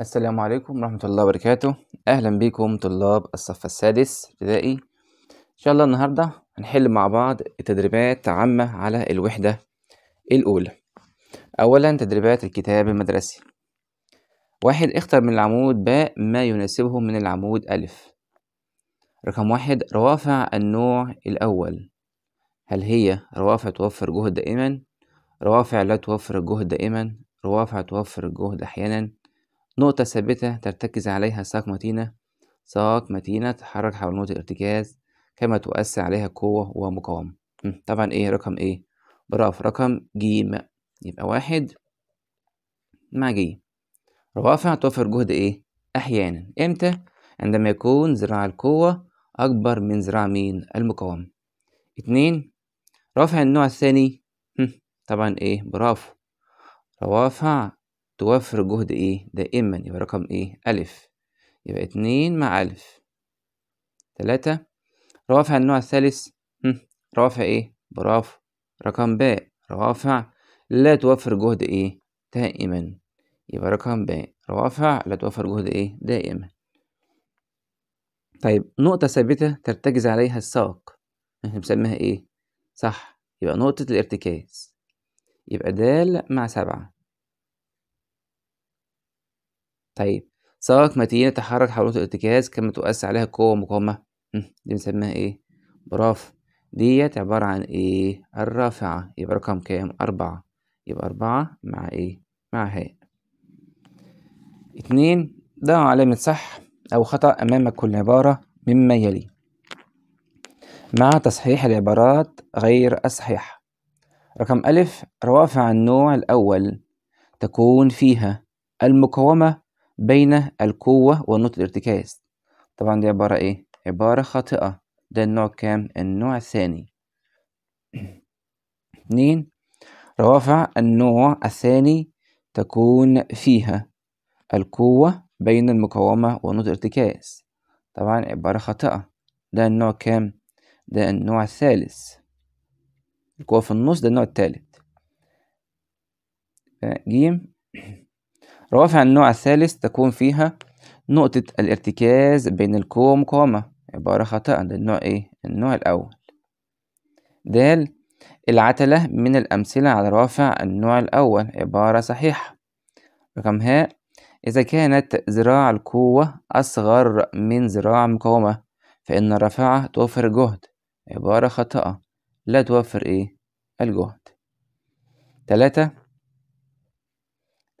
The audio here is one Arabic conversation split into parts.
السلام عليكم ورحمة الله وبركاته أهلا بكم طلاب الصف السادس ابتدائي إن شاء الله النهاردة هنحل مع بعض التدريبات عامة على الوحدة الأولى أولا تدريبات الكتاب المدرسي واحد اختر من العمود باء ما يناسبه من العمود ألف رقم واحد روافع النوع الأول هل هي روافع توفر جهد دائما روافع لا توفر الجهد دائما روافع توفر الجهد أحيانا نقطة ثابتة ترتكز عليها ساق متينة ساق متينة تتحرك حول نقطة الارتكاز كما تؤثر عليها قوة ومقاومة طبعا ايه رقم ايه برافو رقم جيم يبقى واحد مع جيم روافع توفر جهد ايه احيانا امتى عندما يكون ذراع القوة اكبر من ذراع مين المقاومة اتنين رافع النوع الثاني طبعا ايه برافو روافع توفر جهد ايه دائما يبقى رقم ايه ألف يبقى اتنين مع ألف تلاتة روافع النوع الثالث روافع ايه برافو رقم باء روافع لا توفر جهد ايه دائما يبقى رقم باء روافع لا توفر جهد ايه دائما طيب نقطة ثابتة ترتكز عليها الساق احنا بنسميها ايه صح يبقى نقطة الارتكاز يبقى د مع سبعة طيب سواك متينة تحرك حول الارتكاز كما تؤس عليها قوة مقاومة دي بنسميها ايه؟ براف ديت عبارة عن ايه؟ الرافعة يبقى رقم كام؟ أربعة يبقى أربعة مع ايه؟ مع هاء اتنين ضع علامة صح أو خطأ أمام كل عبارة مما يلي مع تصحيح العبارات غير الصحيحة رقم ألف روافع النوع الأول تكون فيها المقاومة بين القوة ونقطة الارتكاز طبعا دي عبارة ايه؟ عبارة خاطئة ده النوع كام؟ النوع الثاني اتنين روافع النوع الثاني تكون فيها القوة بين المقاومة ونقطة الارتكاز طبعا عبارة خاطئة ده النوع كام؟ ده النوع الثالث القوة في النص ده النوع الثالث جيم روافع النوع الثالث تكون فيها نقطة الارتكاز بين الكوم ومقاومة عبارة خطأ ده النوع إيه؟ النوع الأول د العتلة من الأمثلة على روافع النوع الأول عبارة صحيحة رقم ه إذا كانت ذراع القوة أصغر من ذراع مقاومة فإن الرافعة توفر جهد عبارة خاطئة لا توفر إيه الجهد تلاتة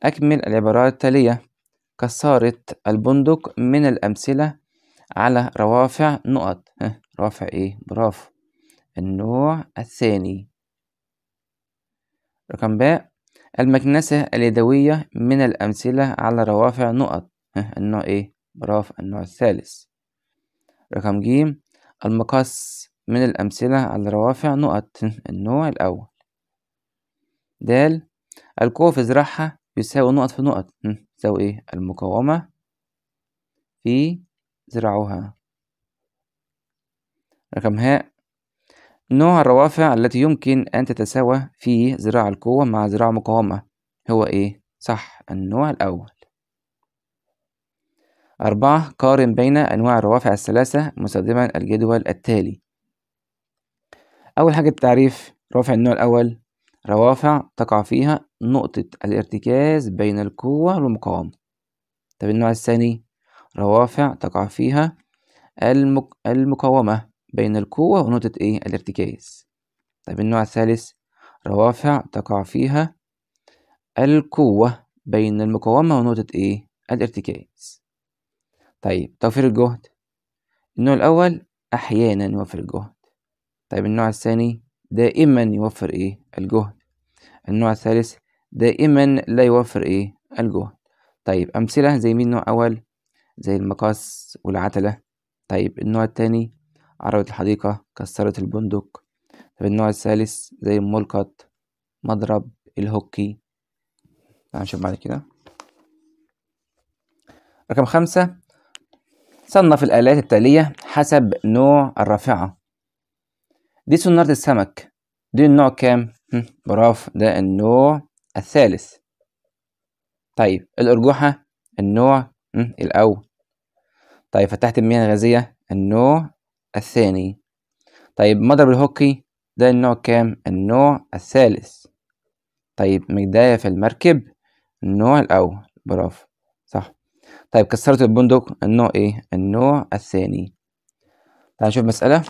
أكمل العبارات التالية كسرت البندق من الأمثلة على روافع نقط رافع إيه برافو النوع الثاني رقم ب المكنسة اليدوية من الأمثلة على روافع نقط النوع إيه برافو النوع الثالث رقم ج المقص من الأمثلة على روافع نقط النوع الأول د الكوف في زراعها بيساوي نقط في نقط تساوي ايه المقاومة في ذراعها رقم هاء نوع الروافع التي يمكن أن تتساوى فيه ذراع القوة مع ذراع المقاومة هو إيه؟ صح النوع الأول أربعة قارن بين أنواع الروافع الثلاثة مستخدما الجدول التالي أول حاجة التعريف رافع النوع الأول روافع تقع فيها نقطة الارتكاز بين القوة والمقاومة طب النوع الثاني روافع تقع فيها المك... المقاومة بين القوة ونقطة إيه الارتكاز طب النوع الثالث روافع تقع فيها القوة بين المقاومة ونقطة إيه الارتكاز طيب توفير الجهد النوع الأول أحيانا يوفر الجهد طيب النوع الثاني دائما يوفر إيه الجهد النوع الثالث دائما لا يوفر إيه الجهد طيب أمثلة زي مين نوع أول زي المقص والعتلة طيب النوع التاني عربة الحديقة كسرت البندق طيب النوع الثالث زي الملقط مضرب الهوكي هنشوف بعد كده رقم خمسة صنف الآلات التالية حسب نوع الرافعة دي سنارة السمك دي النوع كام؟ برافو ده النوع الثالث طيب الأرجوحة النوع الأول طيب فتحت المياه الغازية النوع الثاني طيب مضرب الهوكي ده النوع كام؟ النوع الثالث طيب مجداية في المركب النوع الأول برافو صح طيب كسرت البندق النوع إيه؟ النوع الثاني تعال نشوف مسألة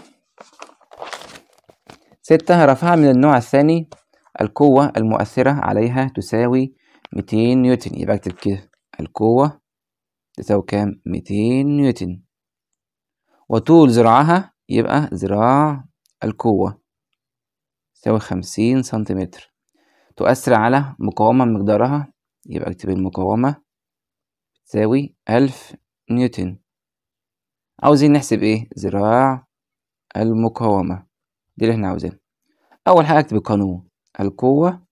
ستة رفعها من النوع الثاني القوة المؤثرة عليها تساوي ميتين نيوتن يبقى اكتب كده القوة تساوي كام ميتين نيوتن وطول ذراعها يبقى ذراع القوة تساوي خمسين سنتيمتر تؤثر على مقاومة مقدارها يبقى اكتب المقاومة تساوي ألف نيوتن عاوزين نحسب ايه ذراع المقاومة دي اللي احنا عاوزينها اول حاجه اكتب القانون القوه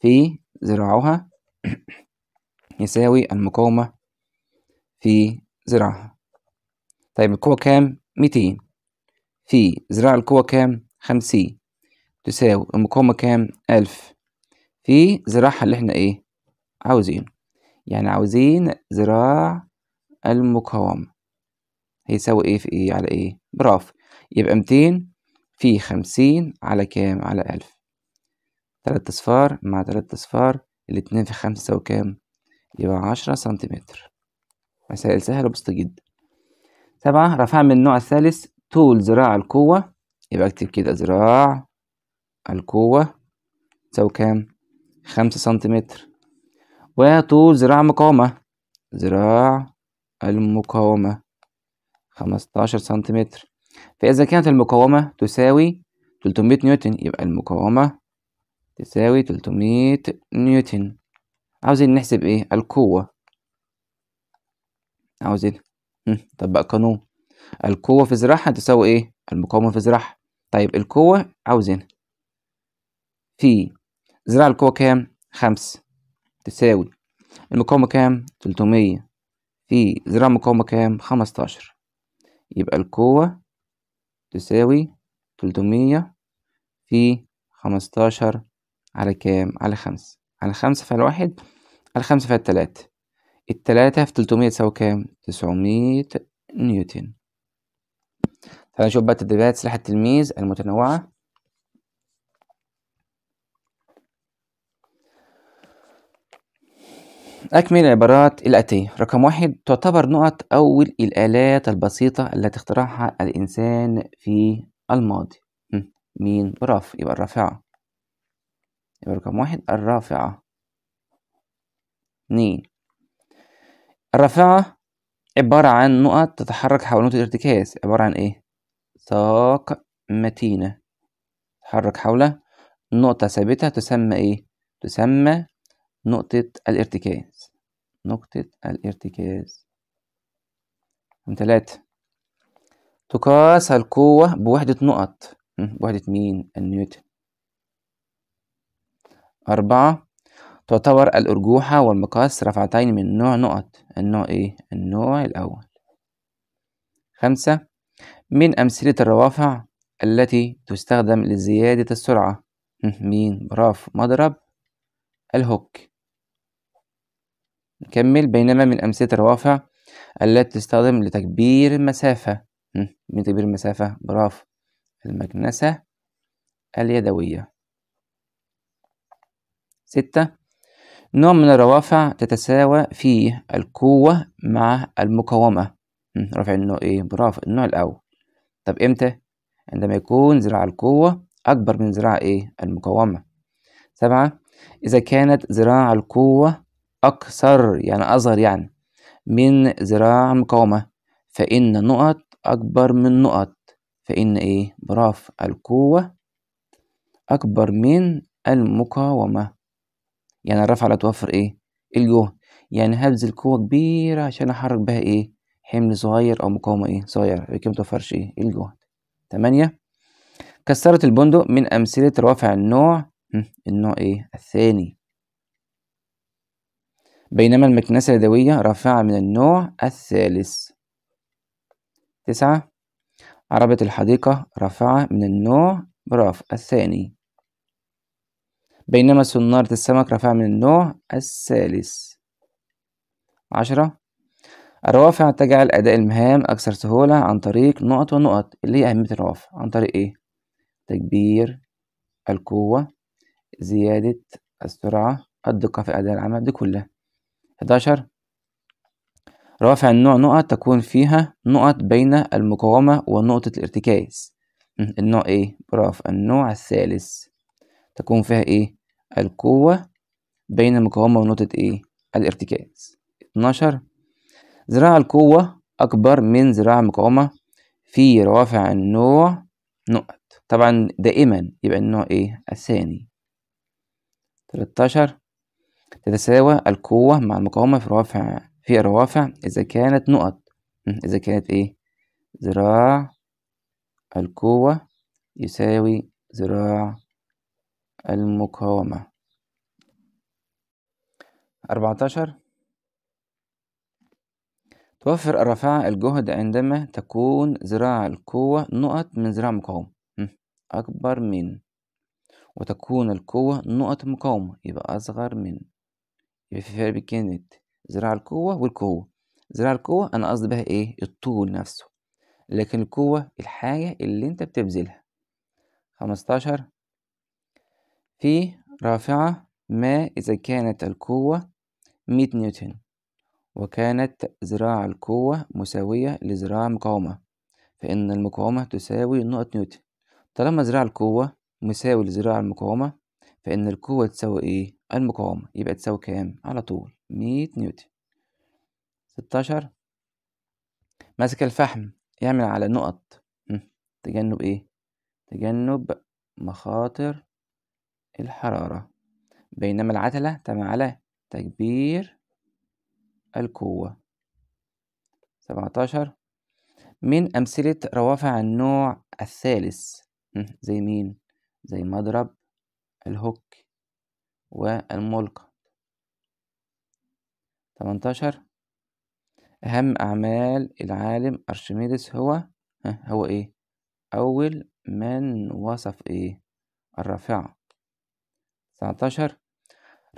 في ذراعها يساوي المقاومه في ذراعها طيب القوه كام 200 في ذراع القوه كام 50 تساوي المقاومه كام 1000 في ذراعها اللي احنا ايه عاوزينه يعني عاوزين ذراع المقاومه هيساوي ايه في ايه على ايه برافو يبقى 200 في خمسين على كام على ألف تلات أصفار مع تلات أصفار الاتنين في خمسة يساوي كام يبقى عشرة سنتيمتر مسائل سهلة وبسيطة جدا سبعة رفع من النوع الثالث طول ذراع القوة يبقى أكتب كده ذراع القوة تساوي كام خمسة سنتيمتر وطول ذراع مقاومة ذراع المقاومة خمستاشر سنتيمتر فإذا كانت المقاومة تساوي 300 نيوتن يبقى المقاومة تساوي 300 نيوتن عاوزين نحسب إيه القوة عاوزين نطبق قانون القوة في زراعة تساوي إيه المقاومة في زراعة طيب القوة عاوزين في زراعة القوة كام خمس تساوي المقاومة كام تلتمية في زراعة مقاومة كام خمستاشر يبقى القوة تساوي تلتمية في خمستاشر على كام على خمسة على خمسة في الواحد على خمسة في التلاتة التلاتة في تلتمية تساوي كام تسعمية نيوتن تعالى بقى تدريبات سلاح التلميذ المتنوعة أكمل العبارات الآتية رقم واحد تعتبر نقط أول الآلات البسيطة التي اخترعها الإنسان في الماضي مين رف يبقى الرافعة يبقى رقم واحد الرافعة اتنين الرافعة عبارة عن نقط تتحرك حول نقطة الارتكاز عبارة عن إيه؟ ساق متينة تتحرك حول نقطة ثابتة تسمى إيه؟ تسمى نقطة الارتكاز نقطة الارتكاز من تلاتة تقاس القوة بوحدة نقط بوحدة مين؟ النيوتن أربعة تعتبر الأرجوحة والمقاس رفعتين من نوع نقط النوع إيه؟ النوع الأول خمسة من أمثلة الروافع التي تستخدم لزيادة السرعة مين؟ برافو مضرب الهوك نكمل بينما من أمثلة الروافع التي تستخدم لتكبير المسافة من تكبير المسافة برافو المكنسة اليدوية ستة نوع من الروافع تتساوى فيه القوة مع المقاومة رفع النوع ايه برافو النوع الأول طب امتى عندما يكون ذراع القوة أكبر من ذراع ايه المقاومة سبعة إذا كانت ذراع القوة أكثر يعني أصغر يعني من ذراع مقاومة فإن النقط أكبر من نقط فإن إيه براف القوة أكبر من المقاومة يعني الرفعة لا توفر إيه الجهد يعني هبذل القوة كبيرة عشان أحرك بها إيه حمل صغير أو مقاومة إيه صغيرة لكن متوفرش إيه الجهد تمانية كسرت البندق من أمثلة روافع النوع النوع إيه الثاني بينما المكنسة اليدوية رافعة من النوع الثالث تسعة عربة الحديقة رافعة من النوع براف الثاني بينما صنارة السمك رافعة من النوع الثالث عشرة الروافع تجعل أداء المهام أكثر سهولة عن طريق نقط ونقط اللي هي أهمية الروافع عن طريق إيه؟ تكبير القوة زيادة السرعة الدقة في أداء العمل دي كلها 11 روافع النوع نقط تكون فيها نقط بين المقاومة ونقطة الارتكاز النوع ايه برافو النوع الثالث تكون فيها ايه القوة بين المقاومة ونقطة ايه الارتكاز 12 ذراع القوة أكبر من ذراع المقاومة في روافع النوع نقط طبعا دائما يبقى النوع ايه الثاني 13 تتساوى القوة مع المقاومة في الروافع في الروافع إذا كانت نقط إذا كانت إيه ذراع القوة يساوي ذراع المقاومة أربعتاشر توفر الرافعة الجهد عندما تكون ذراع القوة نقط من ذراع المقاومة أكبر من وتكون القوة نقط مقاومة يبقى أصغر من يبقى في فرق كانت ذراع القوة والقوة ذراع القوة أنا قصدي بها إيه الطول نفسه لكن القوة الحاجة اللي أنت بتبذلها خمستاشر في رافعة ما إذا كانت القوة مية نيوتن وكانت ذراع القوة مساوية لذراع المقاومة فإن المقاومة تساوي نقط نيوتن طالما ذراع القوة مساوي لذراع المقاومة فإن القوة تساوي إيه؟ المقاومة يبقى تساوي كام على طول مية نيوتن ستاشر ماسك الفحم يعمل على نقط تجنب ايه تجنب مخاطر الحرارة بينما العتلة تعمل على تكبير القوة سبعتاشر من أمثلة روافع النوع الثالث زي مين زي مضرب الهوك والملقى تمنتاشر أهم أعمال العالم أرشميدس هو هو إيه أول من وصف إيه الرافعة تسعتاشر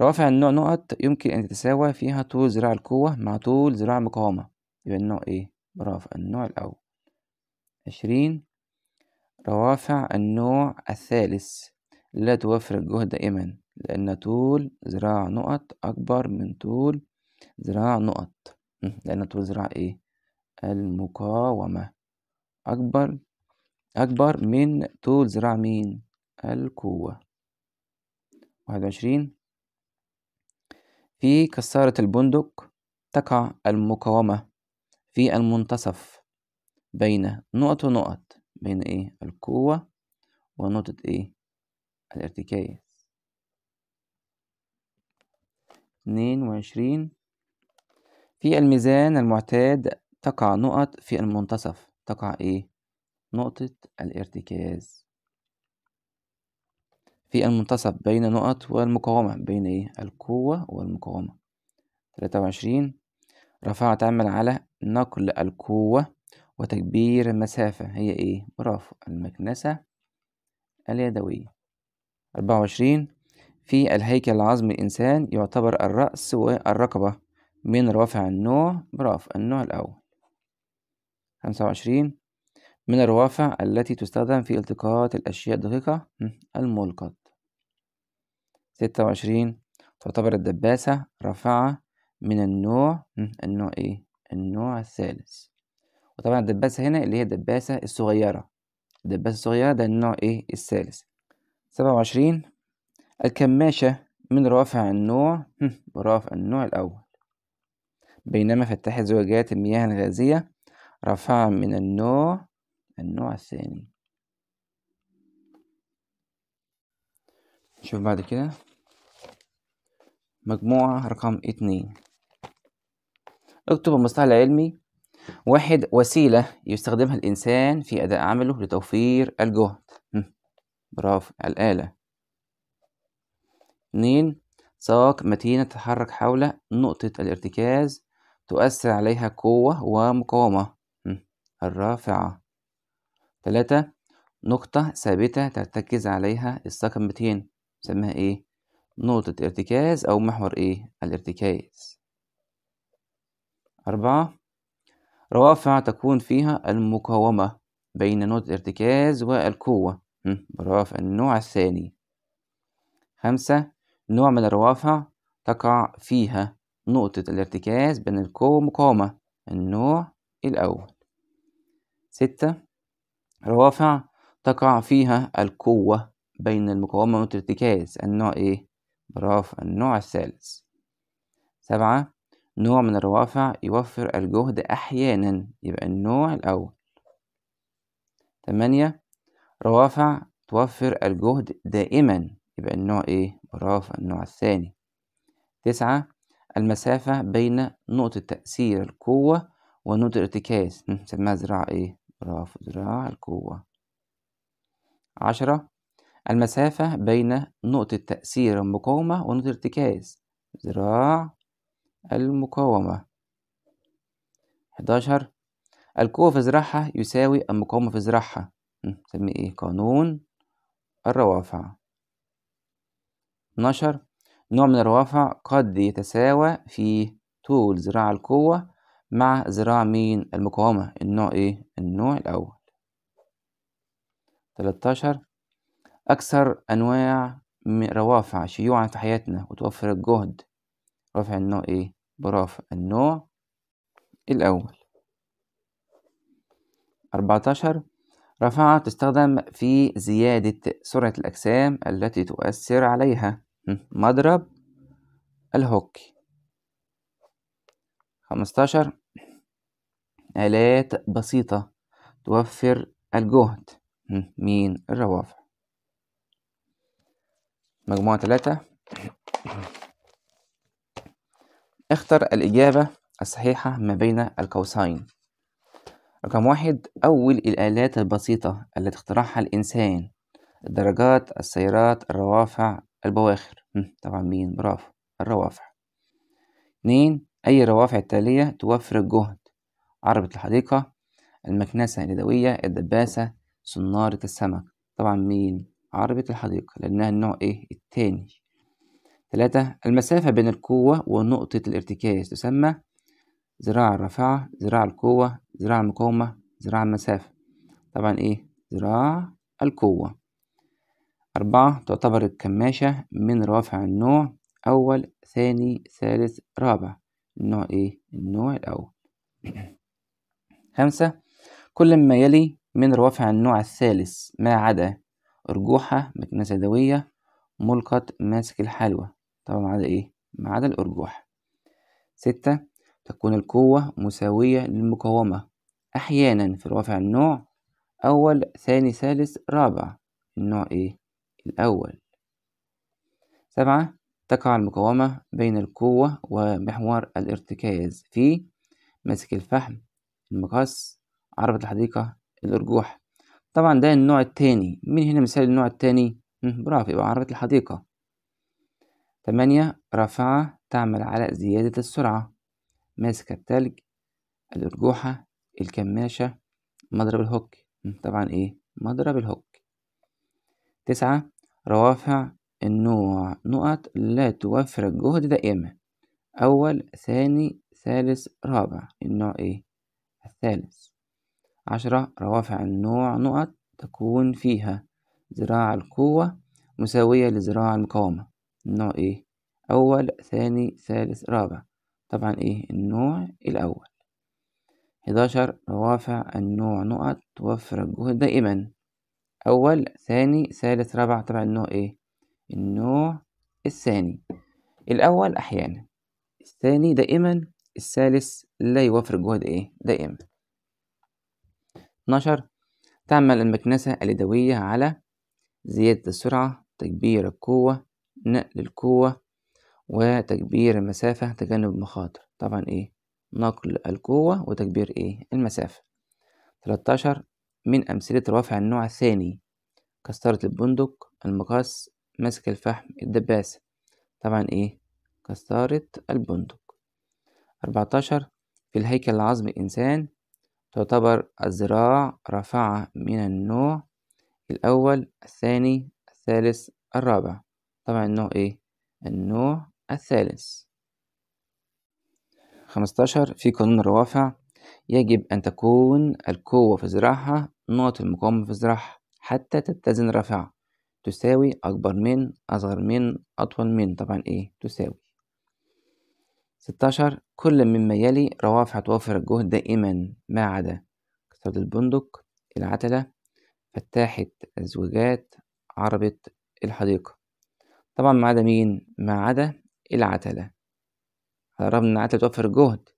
روافع النوع نقط يمكن أن تتساوى فيها طول ذراع القوة مع طول ذراع المقاومة يبقى النوع إيه رافع النوع الأول عشرين روافع النوع الثالث لا توفر الجهد دائما لأن طول ذراع نقط أكبر من طول ذراع نقط لأن طول ذراع إيه؟ المقاومة أكبر أكبر من طول ذراع مين؟ القوة واحد وعشرين في كسارة البندق تقع المقاومة في المنتصف بين نقط ونقط بين إيه؟ القوة ونقطة إيه؟ الارتكاية اتنين وعشرين في الميزان المعتاد تقع نقط في المنتصف تقع ايه نقطة الارتكاز في المنتصف بين نقط والمقاومة بين ايه القوة والمقاومة تلاتة وعشرين رفعت تعمل على نقل القوة وتكبير المسافة هي ايه برافو المكنسة اليدوية أربعة وعشرين في الهيكل العظمي الإنسان يعتبر الرأس والرقبة من روافع النوع برأف النوع الأول خمسة وعشرين من الروافع التي تستخدم في التقاط الأشياء الدقيقة الملقط ستة وعشرين تعتبر الدباسة رافعة من النوع النوع إيه النوع الثالث وطبعا الدباسة هنا اللي هي الدباسة الصغيرة الدباسة الصغيرة ده النوع إيه الثالث سبعة وعشرين الكماشة من رافع النوع رافع النوع الأول بينما فتاح زوجات المياه الغازية رفع من النوع النوع الثاني نشوف بعد كده مجموعة رقم اتنين اكتب المصطلح العلمي واحد وسيلة يستخدمها الإنسان في أداء عمله لتوفير الجهد برافو الآلة اتنين ساق متينة تتحرك حول نقطة الارتكاز تؤثر عليها قوة ومقاومة الرافعة تلاتة نقطة ثابتة ترتكز عليها الساق المتين نسميها ايه؟ نقطة ارتكاز أو محور ايه؟ الارتكاز أربعة روافع تكون فيها المقاومة بين نقطة الارتكاز والقوة برافع النوع الثاني خمسة نوع من الروافع تقع فيها نقطة الارتكاز بين الكوم وقامة النوع الأول ستة روافع تقع فيها القوة بين المقاومة والارتكاز النوع إيه؟ برافو النوع الثالث سبعة نوع من الروافع يوفر الجهد أحيانا يبقى النوع الأول تمانية روافع توفر الجهد دائما يبقى النوع إيه؟ برافو النوع الثاني تسعة المسافة بين نقطة تأثير القوة ونقطة الارتكاز نسميها ذراع ايه برافو ذراع القوة عشرة المسافة بين نقطة تأثير المقاومة ونقطة الارتكاز ذراع المقاومة حداشر القوة في ذراعها يساوي المقاومة في ذراعها نسميه ايه قانون الروافع 12 نوع من الروافع قد يتساوى في طول ذراع القوة مع ذراع مين المقاومة النوع ايه النوع الأول 13 أكثر أنواع روافع شيوعا في حياتنا وتوفر الجهد رافع النوع ايه برافع النوع الأول 14 رفعة تستخدم في زيادة سرعة الأجسام التي تؤثر عليها مضرب الهوكي خمستاشر آلات بسيطة توفر الجهد مين الروافع مجموعة ثلاثة اختر الإجابة الصحيحة ما بين القوسين رقم واحد أول الآلات البسيطة التي اخترعها الإنسان الدراجات السيارات الروافع البواخر طبعا مين برافو الروافع اتنين أي الروافع التالية توفر الجهد عربة الحديقة المكنسة اليدوية الدباسة صنارة السمك طبعا مين عربة الحديقة لأنها النوع إيه التاني تلاتة المسافة بين القوة ونقطة الارتكاز تسمى ذراع الرافعة ذراع القوة ذراع المقاومة ذراع المسافة طبعا ايه ذراع القوة أربعة تعتبر الكماشة من روافع النوع أول ثاني ثالث رابع النوع ايه النوع الأول خمسة كل ما يلي من روافع النوع الثالث ما عدا أرجوحة مكنسة يدوية ملقط ماسك الحلوى طبعا ما عدا ايه ما عدا الأرجوحة ستة تكون القوة مساوية للمقاومة أحيانا في رافع النوع أول ثاني ثالث رابع النوع إيه؟ الأول سبعة تقع المقاومة بين القوة ومحور الارتكاز في ماسك الفحم المقص عربة الحديقة الأرجوح طبعا ده النوع التاني مين هنا مثال النوع التاني برافو يبقى عربة الحديقة تمانية رافعة تعمل على زيادة السرعة ماسك التلج الأرجوحة الكماشة مضرب الهوك طبعا ايه مضرب الهوك تسعة روافع النوع نقط لا توفر الجهد دائما أول ثاني ثالث رابع النوع ايه الثالث عشرة روافع النوع نقط تكون فيها ذراع القوة مساوية لذراع المقاومة النوع ايه أول ثاني ثالث رابع طبعا ايه النوع الأول حداشر روافع النوع نقط توفر الجهد دائما أول ثاني ثالث رابع طبعا النوع ايه النوع الثاني الأول أحيانا الثاني دائما الثالث لا يوفر الجهد ايه دائما 12 تعمل المكنسة اليدوية على زيادة السرعة تكبير القوة نقل القوة وتكبير المسافة تجنب المخاطر طبعا ايه نقل القوة وتكبير ايه المسافة 13 من أمثلة رفع النوع الثاني كسرة البندق المقص ماسك الفحم الدباسة طبعا ايه كسرة البندق 14 في الهيكل العظمي الإنسان تعتبر الذراع رافعة من النوع الأول الثاني الثالث الرابع طبعا النوع ايه النوع الثالث خمستاشر في قانون الروافع يجب أن تكون القوة في زراعها نقط المقاومة في زراعها حتى تتزن رافعة تساوي أكبر من أصغر من أطول من طبعا إيه تساوي ستاشر كل مما يلي روافع توفر الجهد دائما ما عدا كسرة البندق العتلة فتاحة الزجاجات عربة الحديقة طبعا ما عدا مين ما عدا العتلة على الرغم إن العتلة بتوفر جهد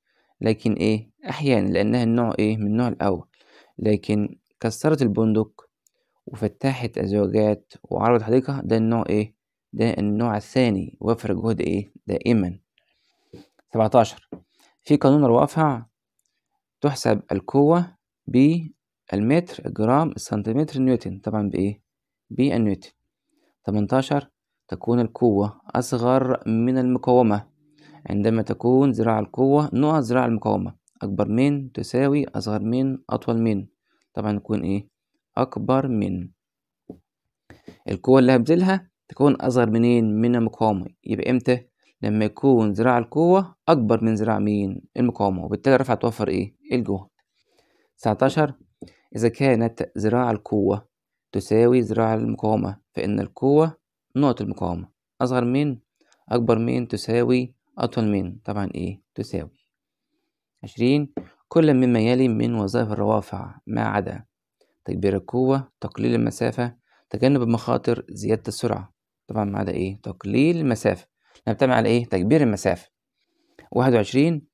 لكن إيه أحيانا لأنها النوع إيه من النوع الأول لكن كسرت البندق وفتحت أزواجات وعرضت حديقة ده النوع إيه ده النوع الثاني وفر جهد إيه دائما 17 في قانون الوافع تحسب القوة بالمتر جرام سنتيمتر نيوتن طبعا بإيه بالنيوتن 18 تكون القوة أصغر من المقاومة عندما تكون ذراع القوة نوع ذراع المقاومة أكبر من تساوي أصغر من أطول من طبعا يكون إيه أكبر من القوة اللي هبذلها تكون أصغر منين من المقاومة يبقى إمتى لما يكون ذراع القوة أكبر من ذراع مين المقاومة وبالتالي رفع توفر إيه الجهد 19 إذا كانت ذراع القوة تساوي ذراع المقاومة فإن القوة نقط المقاومة أصغر من أكبر من تساوي أطول من طبعا إيه تساوي عشرين كل مما يلي من وظائف الروافع ما عدا تكبير القوة تقليل المسافة تجنب المخاطر زيادة السرعة طبعا ما عدا إيه تقليل المسافة نبتمع على إيه تكبير المسافة واحد وعشرين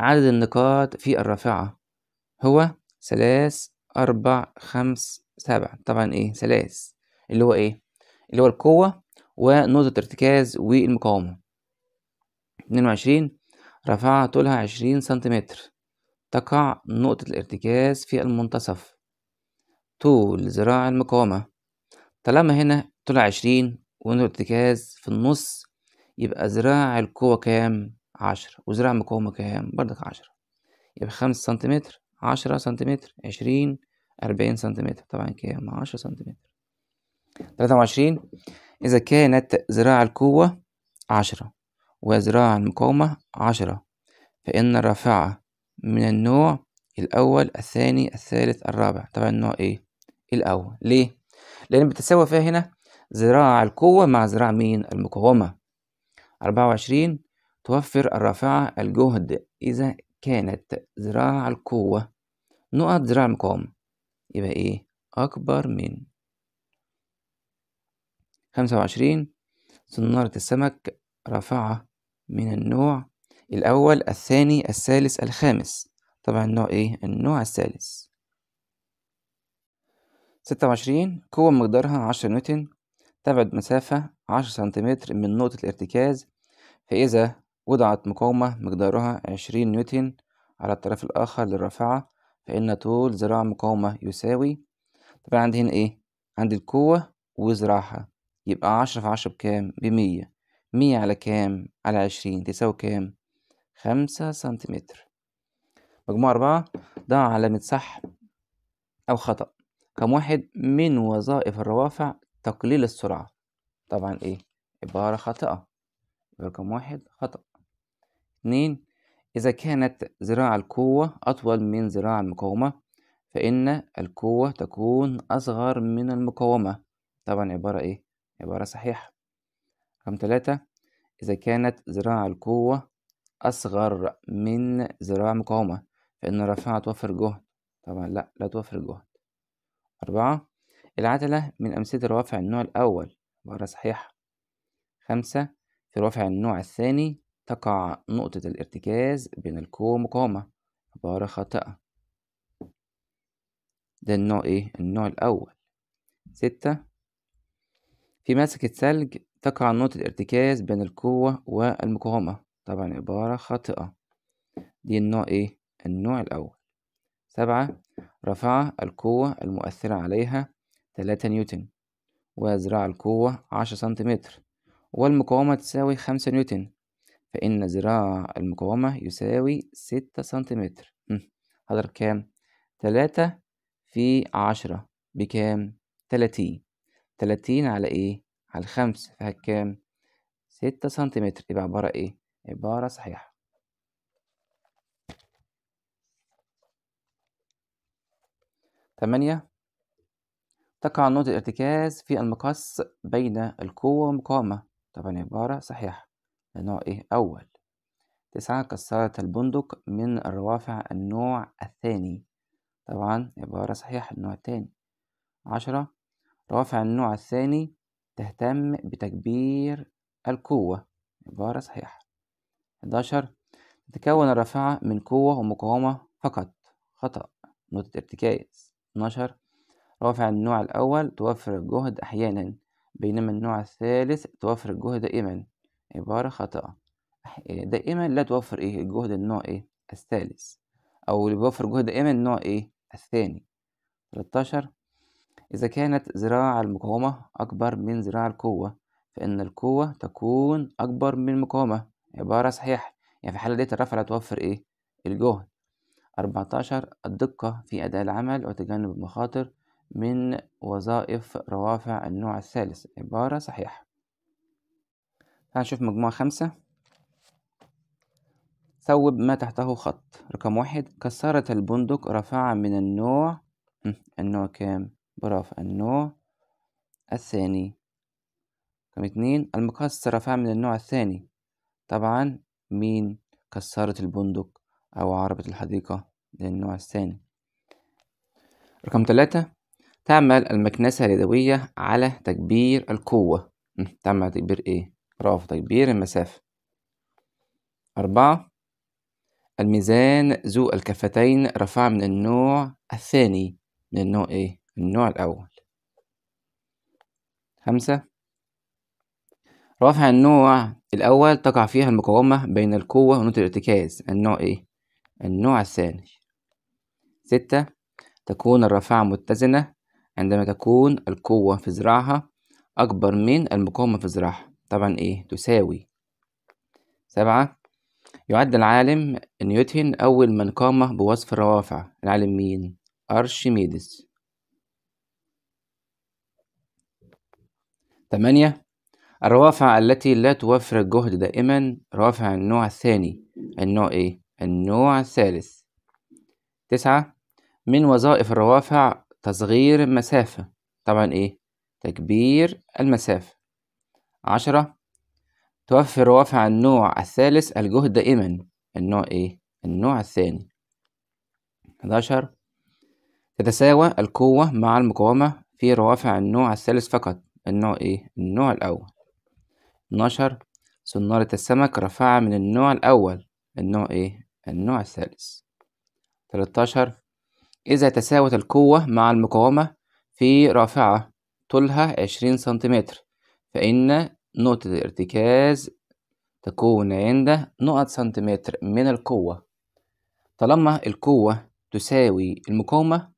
عدد النقاط في الرافعة هو ثلاث أربع خمس سبع طبعا إيه ثلاث اللي هو إيه اللي هو القوة ونقطة ارتكاز والمقاومة اتنين وعشرين رفعها طولها عشرين سنتيمتر تقع نقطة الارتكاز في المنتصف طول ذراع المقاومة طالما هنا طول عشرين ونقطة ارتكاز في النص يبقى ذراع القوة كام؟ عشرة وذراع المقاومة كام؟ برضك عشرة يبقى خمسة سنتيمتر عشرة سنتيمتر عشرين أربعين سنتيمتر طبعا كام؟ عشرة سنتيمتر تلاتة وعشرين إذا كانت ذراع القوة عشرة وذراع المقاومة عشرة فإن الرافعة من النوع الأول الثاني الثالث الرابع طبعا النوع إيه؟ الأول ليه؟ لأن بتساوي فيها هنا ذراع القوة مع ذراع مين؟ المقاومة أربعة وعشرين توفر الرافعة الجهد إذا كانت ذراع القوة نقط ذراع المقاومة يبقى إيه؟ أكبر من خمسة وعشرين صنارة السمك رافعة من النوع الأول الثاني الثالث الخامس طبعا النوع إيه؟ النوع الثالث ستة وعشرين قوة مقدارها عشرة نيوتن تبعد مسافة عشرة سنتيمتر من نقطة الارتكاز فإذا وضعت مقاومة مقدارها عشرين نيوتن على الطرف الآخر للرافعة فإن طول ذراع مقاومة يساوي طبعا عندي هنا إيه؟ عندي القوة وذراعها يبقى عشرة في عشرة بكام بمية مية على كام على عشرين تساوي كام خمسة سنتيمتر مجموعة أربعة ضع علامة صح أو خطأ كم واحد من وظائف الروافع تقليل السرعة طبعا إيه عبارة خاطئة رقم واحد خطأ اتنين إذا كانت ذراع القوة أطول من ذراع المقاومة فإن القوة تكون أصغر من المقاومة طبعا عبارة إيه عبارة صحيحة رقم تلاتة إذا كانت ذراع القوة أصغر من ذراع المقاومة فإن الرافعة توفر جهد طبعا لا لا توفر جهد أربعة العتلة من أمثلة الرافع النوع الأول عبارة صحيحة خمسة في الرافع النوع الثاني تقع نقطة الارتكاز بين القوة والمقاومة عبارة خاطئة ده النوع إيه؟ النوع الأول ستة في ماسك الثلج تقع نقطة الارتكاز بين القوة والمقاومة طبعا عبارة خاطئة دي النوع إيه؟ النوع الأول سبعة رفع القوة المؤثرة عليها تلاتة نيوتن وذراع القوة عشرة سنتيمتر والمقاومة تساوي خمسة نيوتن فإن ذراع المقاومة يساوي ستة سنتيمتر هضرب كام؟ تلاتة في عشرة بكام؟ تلاتين تلاتين على إيه؟ على خمسة فهتكام؟ ستة سنتيمتر يبقى عبارة إيه؟ عبارة صحيحة. تمانية تقع نقطة الارتكاز في المقص بين القوة والمقاومة طبعا عبارة صحيحة نوع إيه؟ أول تسعة كسرت البندق من الروافع النوع الثاني طبعا عبارة صحيحة النوع الثاني عشرة دوافع النوع الثاني تهتم بتكبير القوة عبارة صحيحة 11 تتكون الرافعة من قوة ومقاومة فقط خطأ نقطة ارتكاز 12 رافع النوع الأول توفر الجهد أحيانا بينما النوع الثالث توفر الجهد دائما عبارة خطأ يعني دائما لا توفر إيه الجهد النوع إيه الثالث أو اللي بيوفر جهد دائما النوع إيه الثاني 13 إذا كانت زراعة المقاومة أكبر من زراعة القوة فإن القوة تكون أكبر من المقاومة عبارة صحيحة يعني في الحالة ديت الرفع لا توفر إيه الجهد أربعتاشر الدقة في أداء العمل وتجنب المخاطر من وظائف روافع النوع الثالث عبارة صحيحة هنشوف مجموعة خمسة ثوب ما تحته خط رقم واحد كسرت البندق رفعة من النوع النوع كام برافو النوع الثاني رقم اتنين المقص رفع من النوع الثاني طبعا مين كسرت البندق أو عربة الحديقة من النوع الثاني رقم تلاتة تعمل المكنسة اليدوية على تكبير القوة تعمل تكبير ايه؟ برافو تكبير المسافة أربعة الميزان ذو الكفتين رفع من النوع الثاني من النوع ايه؟ النوع الأول خمسة رافع النوع الأول تقع فيها المقاومة بين القوة ونقطة الارتكاز النوع إيه؟ النوع الثاني ستة تكون الرافعة متزنة عندما تكون القوة في ذراعها أكبر من المقاومة في ذراعها طبعا إيه؟ تساوي سبعة يعد العالم نيوتن أول من قام بوصف الروافع العالم مين؟ أرشميدس 8 الروافع التي لا توفر الجهد دائما روافع النوع الثاني النوع ايه؟ النوع الثالث تسعة من وظائف الروافع تصغير مسافة طبعا ايه؟ تكبير المسافة عشرة توفر روافع النوع الثالث الجهد دائما النوع ايه؟ النوع الثاني 11 تتساوى القوة مع المقاومة في روافع النوع الثالث فقط النوع إيه؟ النوع الأول اتناشر صنارة السمك رفعة من النوع الأول النوع إيه؟ النوع الثالث تلتاشر إذا تساوت القوة مع المقاومة في رافعة طولها عشرين سنتيمتر فإن نقطة الارتكاز تكون عند نقط سنتيمتر من القوة طالما القوة تساوي المقاومة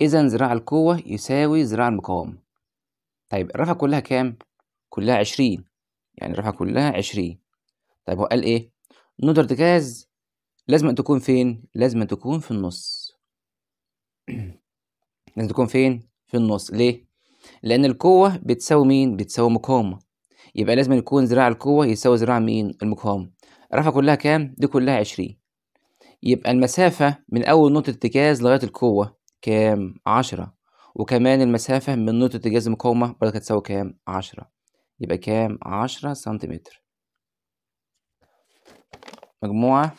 إذا ذراع القوة يساوي ذراع المقاومة طيب الرافعة كلها كام؟ كلها عشرين يعني الرافعة كلها عشرين طيب هو قال إيه؟ ندرة غاز لازم أن تكون فين؟ لازم أن تكون في النص لازم تكون فين؟ في النص ليه؟ لأن القوة بتساوي مين؟ بتساوي مقاومة يبقى لازم يكون ذراع القوة يساوي ذراع مين؟ المقاومة الرافعة كلها كام؟ دي كلها عشرين يبقى المسافة من أول نقطة ارتكاز لغاية القوة كام؟ عشرة وكمان المسافة من نقطة اتجاز المقاومة برضك هتساوي كام؟ عشرة يبقى كام؟ عشرة سنتيمتر مجموعة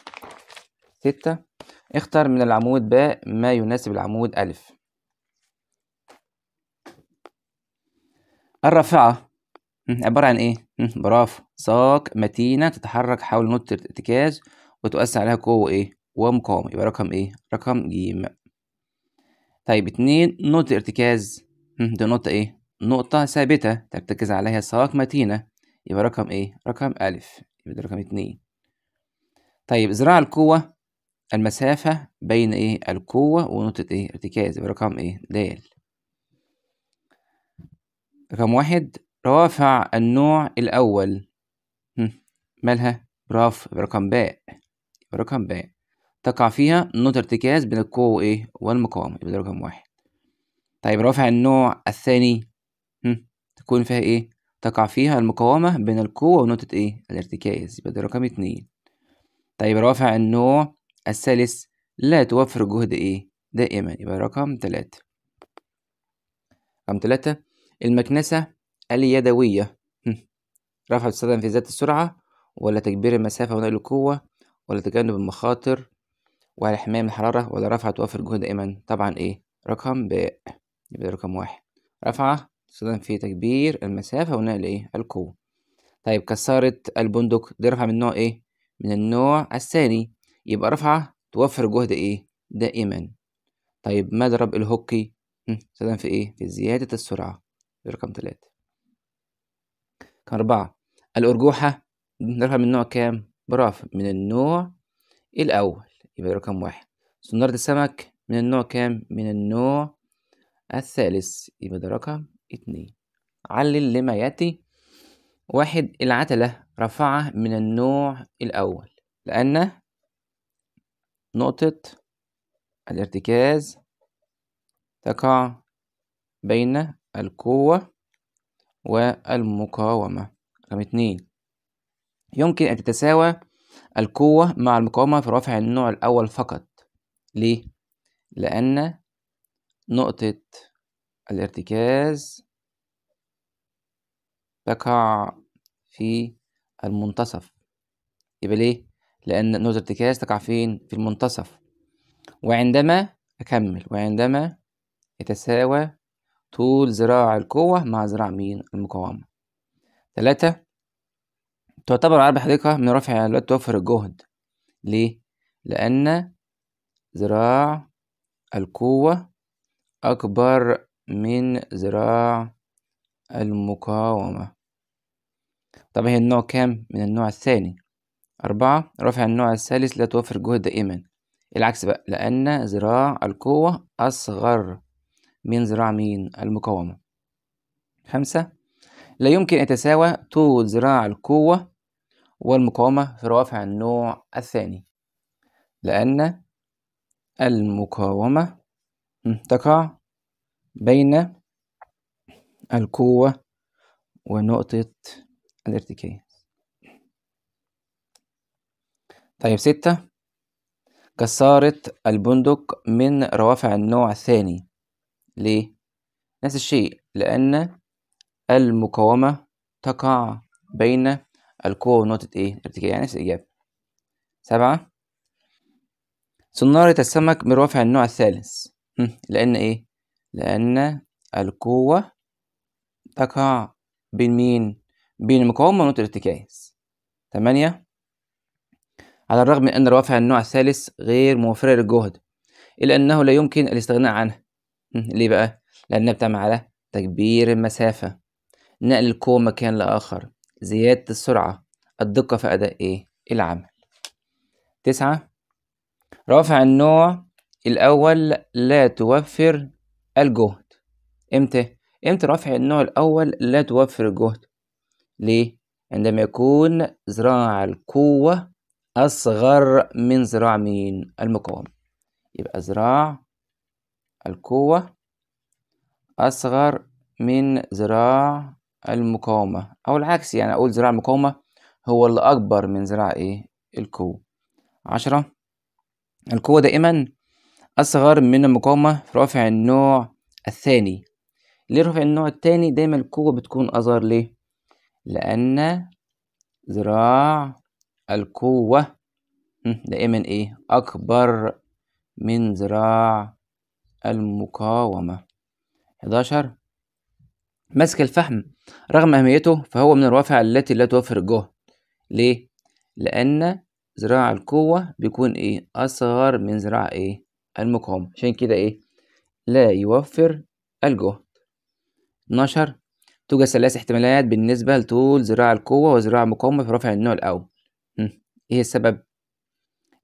ستة اختر من العمود باء ما يناسب العمود ألف الرافعة عبارة عن إيه؟ برافو ساق متينة تتحرك حول نقطة ارتكاز وتؤثر عليها قوة إيه؟ ومقاومة يبقى رقم إيه؟ رقم ج طيب اتنين نقطة ارتكاز دي نقطة ايه؟ نقطة ثابتة ترتكز عليها سواق متينة يبقى رقم ايه؟ رقم ألف يبقى ده رقم اتنين طيب زراعة القوة المسافة بين ايه؟ القوة ونقطة ايه؟ ارتكاز يبقى رقم ايه؟ د رقم واحد روافع النوع الأول مالها؟ راف رقم باء رقم باء تقع فيها نقطة ارتكاز بين القوة وإيه والمقاومة يبقى ده رقم واحد طيب رافع النوع الثاني هم. تكون فيها إيه تقع فيها المقاومة بين القوة ونقطة إيه الارتكاز يبقى ده رقم اتنين طيب رافع النوع الثالث لا توفر جهد إيه دائما يبقى رقم تلاتة رقم تلاتة المكنسة اليدوية رفع تستخدم في زيادة السرعة ولا تكبير المسافة ونقل القوة ولا تجنب المخاطر وهل حماية من الحرارة ولا رفعة توفر جهد دائما طبعا إيه رقم ب يبقى رقم واحد رفعة تستخدم في تكبير المسافة ونقل إيه القوة طيب كسارة البندق دي رفعة من نوع إيه؟ من النوع الثاني يبقى رفعة توفر جهد إيه؟ دائما طيب مضرب الهوكي استخدم في إيه؟ في زيادة السرعة رقم تلاتة رقم أربعة الأرجوحة رفعة من نوع كام؟ برافو من النوع الأول يبقى رقم واحد صنارة السمك من النوع كام؟ من النوع الثالث يبقى ده رقم اتنين علل لما يأتي واحد العتلة رفعة من النوع الأول لأن نقطة الارتكاز تقع بين القوة والمقاومة رقم اتنين يمكن أن تتساوى القوة مع المقاومة في رفع النوع الأول فقط ليه؟ لأن نقطة الارتكاز تقع في المنتصف يبقى ليه؟ لأن نقطة الارتكاز تقع فين؟ في المنتصف وعندما أكمل وعندما يتساوى طول ذراع القوة مع ذراع مين؟ المقاومة تلاتة تعتبر عرب حديقة من رفع لا توفر الجهد ليه؟ لأن ذراع القوة أكبر من ذراع المقاومة طب هي النوع كام من النوع الثاني أربعة رفع النوع الثالث لا توفر جهد دائما العكس بقى لأن ذراع القوة أصغر من ذراع مين المقاومة خمسة لا يمكن أن يتساوى طول ذراع القوة والمقاومة في روافع النوع الثاني لأن المقاومة تقع بين القوة ونقطة الارتكاز طيب ستة كسارة البندق من روافع النوع الثاني ليه؟ نفس الشيء لأن المقاومة تقع بين القوة ونقطة إيه ارتكاز يعني نفس الإجابة سبعة صنارة السمك من رافع النوع الثالث لأن إيه لأن القوة تقع بين مين بين المقاومة ونقطة الارتكاز تمانية على الرغم من أن روافع النوع الثالث غير موفرة للجهد إلا أنه لا يمكن الاستغناء عنها ليه بقى؟ لأنها بتعمل على تكبير المسافة نقل القوة مكان لآخر زيادة السرعة الدقة في أداء إيه؟ العمل تسعة رافع النوع الأول لا توفر الجهد إمتى؟ إمتى رافع النوع الأول لا توفر الجهد؟ ليه؟ عندما يكون ذراع القوة أصغر من ذراع مين؟ المقاومة يبقى ذراع القوة أصغر من ذراع المقاومة أو العكس يعني أقول ذراع المقاومة هو اللي أكبر من ذراع إيه القوة عشرة القوة دائما أصغر من المقاومة في رافع النوع الثاني ليه رافع النوع الثاني دايما القوة بتكون أصغر ليه؟ لأن ذراع القوة دائما إيه أكبر من ذراع المقاومة 11 مسك الفحم رغم أهميته فهو من الوافع التي لا توفر الجهد ليه؟ لأن ذراع القوة بيكون إيه؟ أصغر من ذراع إيه؟ المقاومة عشان كده إيه؟ لا يوفر الجهد 12 توجد ثلاث احتمالات بالنسبة لطول ذراع القوة وذراع المقاومة في رفع النوع الأول إيه السبب؟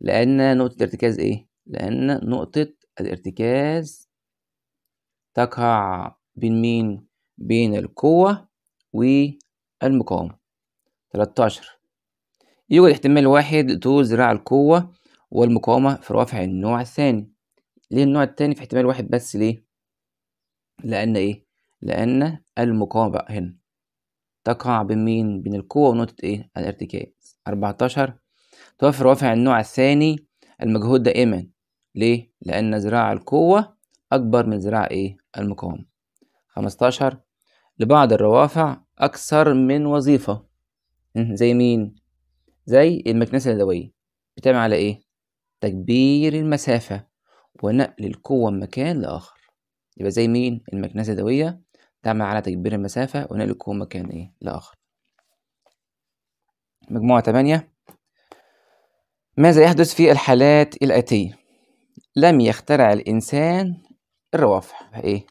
لأن نقطة ارتكاز إيه؟ لأن نقطة الارتكاز تقع بين مين؟ بين القوة والمقاومة 13 يوجد احتمال واحد زراع القوة والمقاومة في روافع النوع الثاني ليه النوع الثاني في احتمال واحد بس ليه لأن إيه لأن المقاومة بقى هنا تقع بين مين بين القوة ونقطة إيه الارتكاز 14 توفر روافع النوع الثاني المجهود دائما ليه لأن ذراع القوة أكبر من ذراع إيه المقاومة 15 لبعض الروافع أكثر من وظيفة زي مين؟ زي المكنسة اليدوية بتعمل على إيه؟ تكبير المسافة ونقل القوة من مكان لآخر يبقى زي مين؟ المكنسة اليدوية تعمل على تكبير المسافة ونقل القوة من مكان إيه؟ لآخر مجموعة تمانية ماذا يحدث في الحالات الآتية؟ لم يخترع الإنسان الروافع إيه؟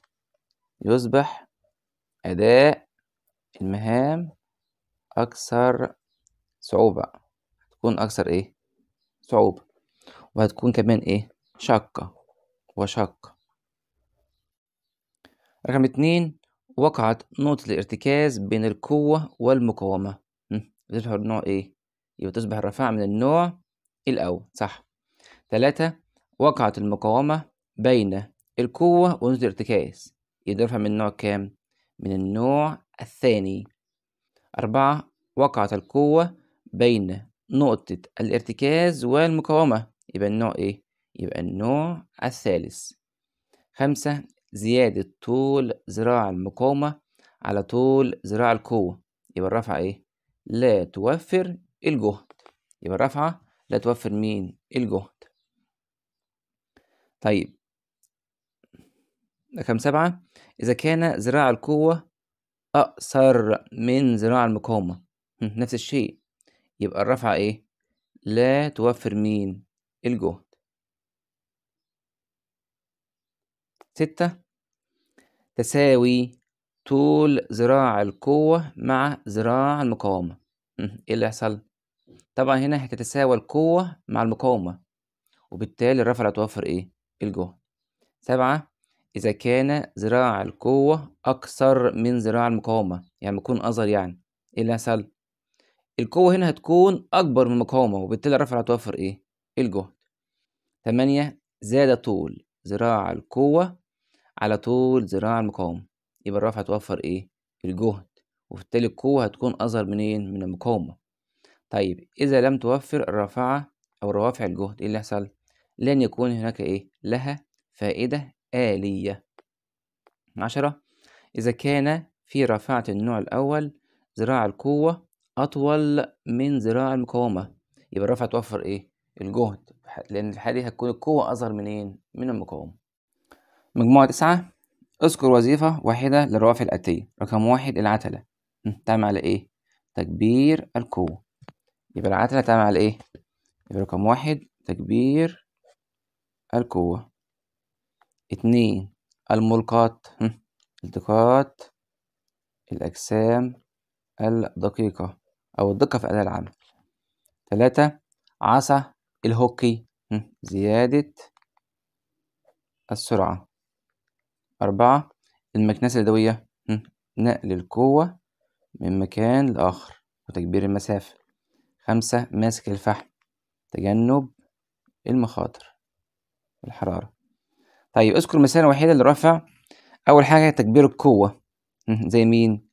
يصبح أداء المهام أكثر صعوبة هتكون أكثر إيه صعوبة وهتكون كمان إيه شاقة وشاقة رقم اتنين وقعت نقطة الارتكاز بين القوة والمقاومة بتظهر نوع إيه يبقى تصبح الرفاعة من النوع الأول صح تلاتة وقعت المقاومة بين القوة ونقطة الارتكاز يبقى من نوع كام من النوع الثاني أربعة وقعت القوة بين نقطة الارتكاز والمقاومة يبقى النوع إيه؟ يبقى النوع الثالث خمسة زيادة طول ذراع المقاومة على طول ذراع القوة يبقى الرفعة إيه؟ لا توفر الجهد يبقى الرفعة لا توفر مين؟ الجهد طيب رقم سبعة إذا كان ذراع القوة أقصر من ذراع المقاومة نفس الشيء يبقى الرفعة إيه؟ لا توفر مين؟ الجهد ستة تساوي طول ذراع القوة مع ذراع المقاومة إيه اللي يحصل؟ طبعا هنا هتتساوى القوة مع المقاومة وبالتالي الرفعة هتوفر إيه؟ الجهد سبعة إذا كان ذراع القوة أكثر من ذراع المقاومة يعني بيكون أصغر يعني إيه اللي هيحصل؟ القوة هنا هتكون أكبر من المقاومة وبالتالي الرفع هتوفر إيه؟ الجهد تمانية زاد طول ذراع القوة على طول ذراع المقاومة يبقى الرفع هتوفر إيه؟ الجهد وبالتالي القوة هتكون أصغر منين؟ من المقاومة طيب إذا لم توفر الرافعة أو روافع الجهد إيه اللي هيحصل؟ لن يكون هناك إيه؟ لها فائدة آلية عشرة إذا كان في رافعة النوع الأول ذراع القوة أطول من ذراع المقاومة يبقى الرفعة توفر إيه؟ الجهد لأن في الحالة دي هتكون القوة أصغر منين؟ من المقاومة مجموعة تسعة اذكر وظيفة واحدة للروافع الآتية رقم واحد العتلة تعمل على إيه؟ تكبير القوة يبقى العتلة تعمل على إيه؟ يبقى رقم واحد تكبير القوة اتنين الملقات التقاط الأجسام الدقيقة أو الدقة في أداء العمل تلاتة عصا الهوكي زيادة السرعة أربعة المكنسة اليدوية نقل القوة من مكان لآخر وتكبير المسافة خمسة ماسك الفحم تجنب المخاطر الحرارة طيب اذكر مثالا وحيدا للرفع أول حاجة تكبير القوة زي مين؟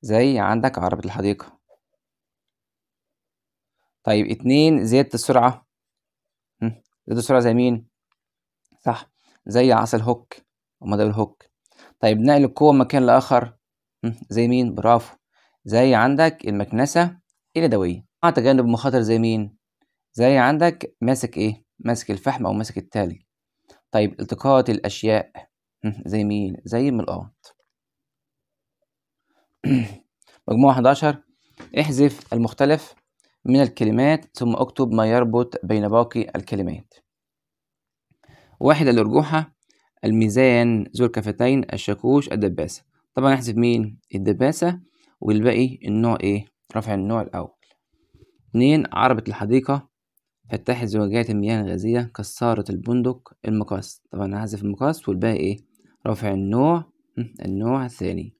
زي عندك عربة الحديقة طيب اتنين زيادة السرعة زيادة السرعة زي مين؟ صح زي عصا الهوك وما ده الهوك طيب نقل القوة من مكان لآخر زي مين؟ برافو زي عندك المكنسة اليدوية مع تجنب مخاطر زي مين؟ زي عندك ماسك إيه؟ ماسك الفحم أو ماسك التالي طيب التقاط الأشياء زي مين؟ زي الملقاط مجموعة 11 احذف المختلف من الكلمات ثم اكتب ما يربط بين باقي الكلمات واحد الأرجوحة الميزان ذو الكفتين الشاكوش الدباسة طبعا احذف مين؟ الدباسة والباقي النوع ايه؟ رفع النوع الأول اتنين عربة الحديقة فتحت زجاجات المياه الغازية كسرت البندق المقاس طبعا هحذف المقاس والباقي ايه رافع النوع النوع الثاني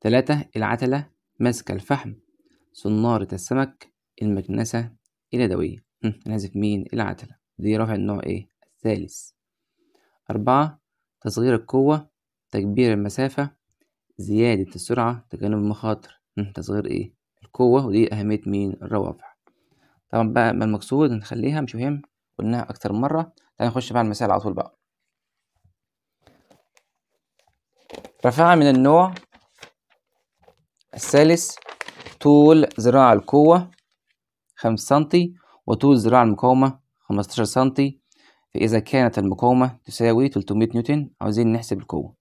تلاتة العتلة ماسكة الفحم صنارة السمك المكنسة اليدوية نحذف مين العتلة دي رافع النوع ايه الثالث أربعة تصغير القوة تكبير المسافة زيادة السرعة تجنب المخاطر تصغير ايه القوة ودي أهمية مين الروافع طبعا بقى ما المقصود نخليها مش مهم قلناها أكتر من مرة تعالى نخش بقى المسائل على طول بقى رفاعة من النوع الثالث طول ذراع القوة خمس سنتي وطول ذراع المقاومة خمستاشر سنتي فإذا كانت المقاومة تساوي تلتمية نيوتن عاوزين نحسب القوة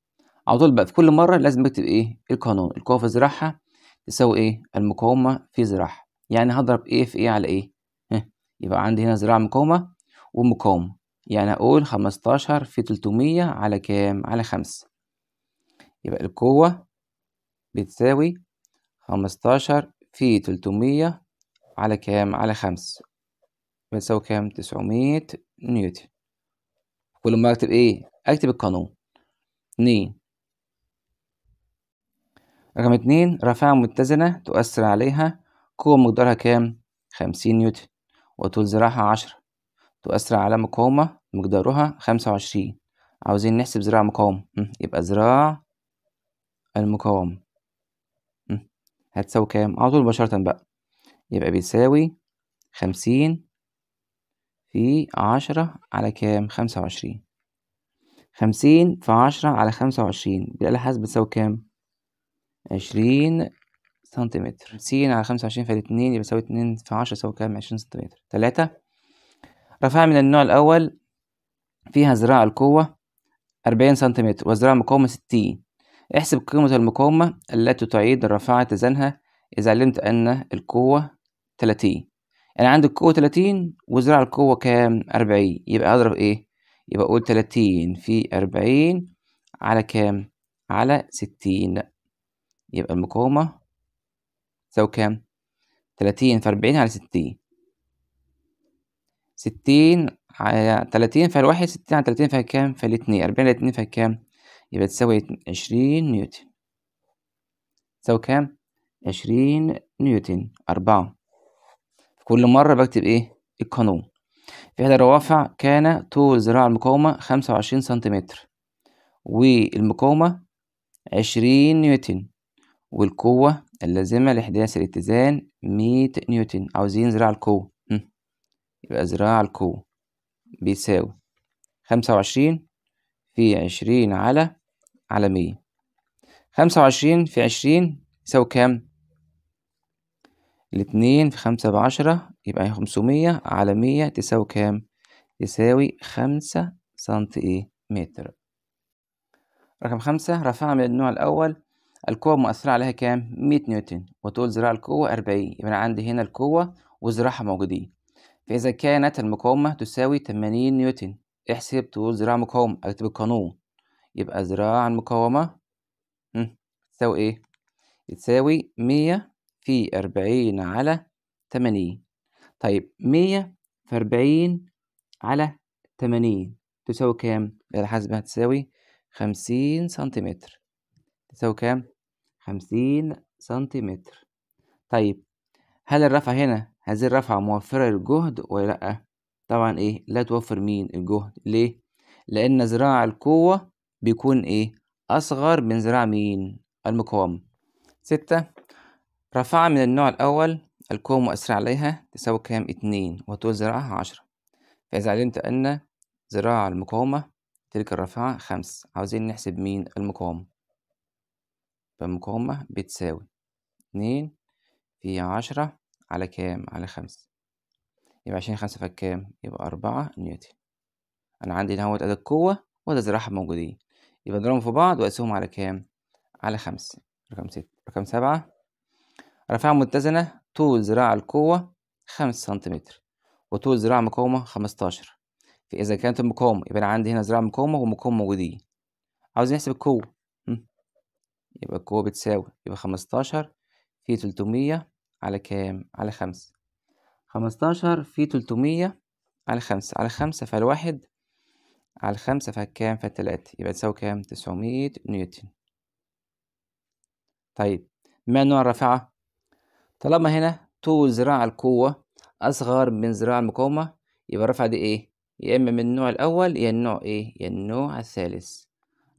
على طول بقى في كل مرة لازم بكتب إيه القانون القوة في ذراعها تساوي إيه المقاومة في ذراعها يعني هضرب إيه في إيه على إيه يبقى عندي هنا ذراع مقاومة ومقاومة يعني أقول خمستاشر في تلتمية على كام؟ على خمسة يبقى القوة بتساوي خمستاشر في تلتمية على كام؟ على خمسة بتساوي كام؟ تسعمية نيوتن كل ما أكتب إيه؟ أكتب القانون اتنين رقم اتنين رافعة متزنة تؤثر عليها قوة مقدارها كام؟ خمسين نيوتن وطول زراعها عشرة تؤثر على مقاومة مقدارها خمسة وعشرين عاوزين نحسب زراع مقاومة يبقى زراع المقاومة هتساوي كام؟ على طول مباشرة بقى يبقى بيساوي خمسين في عشرة على كام؟ خمسة وعشرين خمسين في عشرة على خمسة وعشرين بالآلة الحاسبة بتساوي كام؟ عشرين سنتيمتر خمسين على خمسة وعشرين في اتنين يبقى يساوي اتنين في عشرة يساوي كام عشرين سنتيمتر تلاتة رفاعة من النوع الأول فيها ذراع القوة أربعين سنتيمتر وذراع المقاومة ستين احسب قيمة المقاومة التي تعيد الرفاعة اتزانها إذا علمت أن القوة تلاتين أنا يعني عندي القوة تلاتين وذراع القوة كام أربعين يبقى أضرب إيه يبقى أقول تلاتين في أربعين على كام على ستين يبقى المقاومة تساوي كام تلاتين في أربعين على ستين ستين على تلاتين في الواحد، ستين على تلاتين في كام؟ في الاتنين، أربعين على اتنين في كام؟ يبقى تساوي عشرين نيوتن تساوي كام عشرين نيوتن أربعة كل مرة بكتب إيه القانون في إحدى الروافع كان طول ذراع المقاومة خمسة وعشرين سنتيمتر والمقاومة عشرين نيوتن والقوة اللازمة لإحداث الاتزان مية نيوتن عاوزين ذراع القوة يبقى ذراع القوة بيساوي خمسة وعشرين في عشرين على على مية خمسة وعشرين في عشرين يساوي كام؟ الاتنين في خمسة بعشرة يبقى خمسمية على مية تساوي كام؟ يساوي خمسة سنتيمتر رقم خمسة رفعنا من النوع الأول القوة المؤثرة عليها كام؟ مية نيوتن وطول ذراع القوة أربعين يبقى أنا عندي هنا القوة وذراعها موجودين فإذا كانت المقاومة تساوي تمانين نيوتن احسب طول ذراع مقاومة أكتب القانون يبقى ذراع المقاومة تساوي إيه؟ تساوي مية في أربعين على تمانين طيب مية في أربعين على تمانين تساوي كام؟ حسبها هتساوي خمسين سنتيمتر تساوي كام؟ خمسين سنتيمتر طيب هل الرفعة هنا هذه الرفعة موفرة للجهد ولا لأ؟ طبعا إيه لا توفر مين الجهد ليه؟ لأن ذراع القوة بيكون إيه أصغر من ذراع مين المقاومة ستة رفعة من النوع الأول القوة مؤثرة عليها تساوي كام اتنين وطول ذراعها عشرة فإذا علمت أن ذراع المقاومة تلك الرفعة خمس عاوزين نحسب مين المقاومة فالمقاومة بتساوي اتنين في عشرة على كام على خمسة يبقى عشرين خمسة في كام يبقى أربعة نيوتن أنا عندي هنا أداة القوة وأدى زراعة موجودين يبقى أضربهم في بعض وأقسمهم على كام على خمسة رقم ستة رقم سبعة رفاعة متزنة طول ذراع القوة خمس سنتيمتر وطول ذراع مقاومة خمستاشر فإذا كانت المقاومة يبقى أنا عندي هنا ذراع مقاومة ومقاومة موجودين عاوز نحسب القوة يبقى القوة بتساوي يبقى خمستاشر في تلتمية على كام؟ على خمسة خمستاشر في تلتمية على خمسة على خمسة فالواحد على خمسة فكام فالتلاتة يبقى تساوي كام؟ تسعمية نيوتن طيب ما نوع الرافعة؟ طالما هنا طول ذراع القوة أصغر من ذراع المقاومة يبقى الرافعة دي إيه؟ يا إما من النوع الأول يا النوع إيه؟ يا النوع الثالث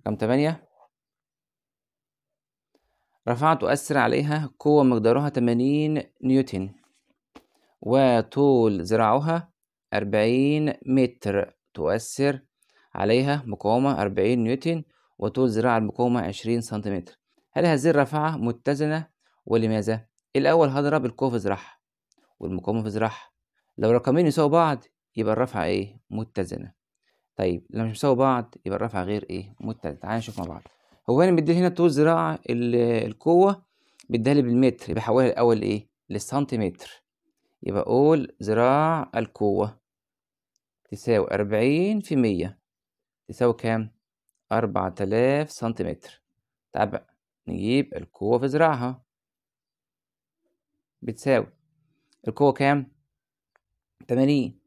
رقم تمانية رفعت أسر عليها قوة مقدارها 80 نيوتن وطول ذراعها 40 متر تؤثر عليها مقاومة 40 نيوتن وطول ذراع المقاومة 20 سنتيمتر هل هذه الرفعة متزنة ولماذا؟ الأول هضرب القوة في ذراعها والمقاومة في ذراعها لو رقمين يساووا بعض يبقى الرفعة إيه؟ متزنة طيب لو مش يساووا بعض يبقى الرفعة غير إيه؟ متزنة تعالى نشوف مع بعض هو انا يعني مديه هنا طول ذراع القوه مديها لي بالمتر يبقى حولها الاول لايه للسنتيمتر يبقى اقول ذراع القوه تساوي أربعين في مية تساوي كام أربعة آلاف سنتيمتر تعال نجيب القوه في ذراعها بتساوي القوه كام تمانين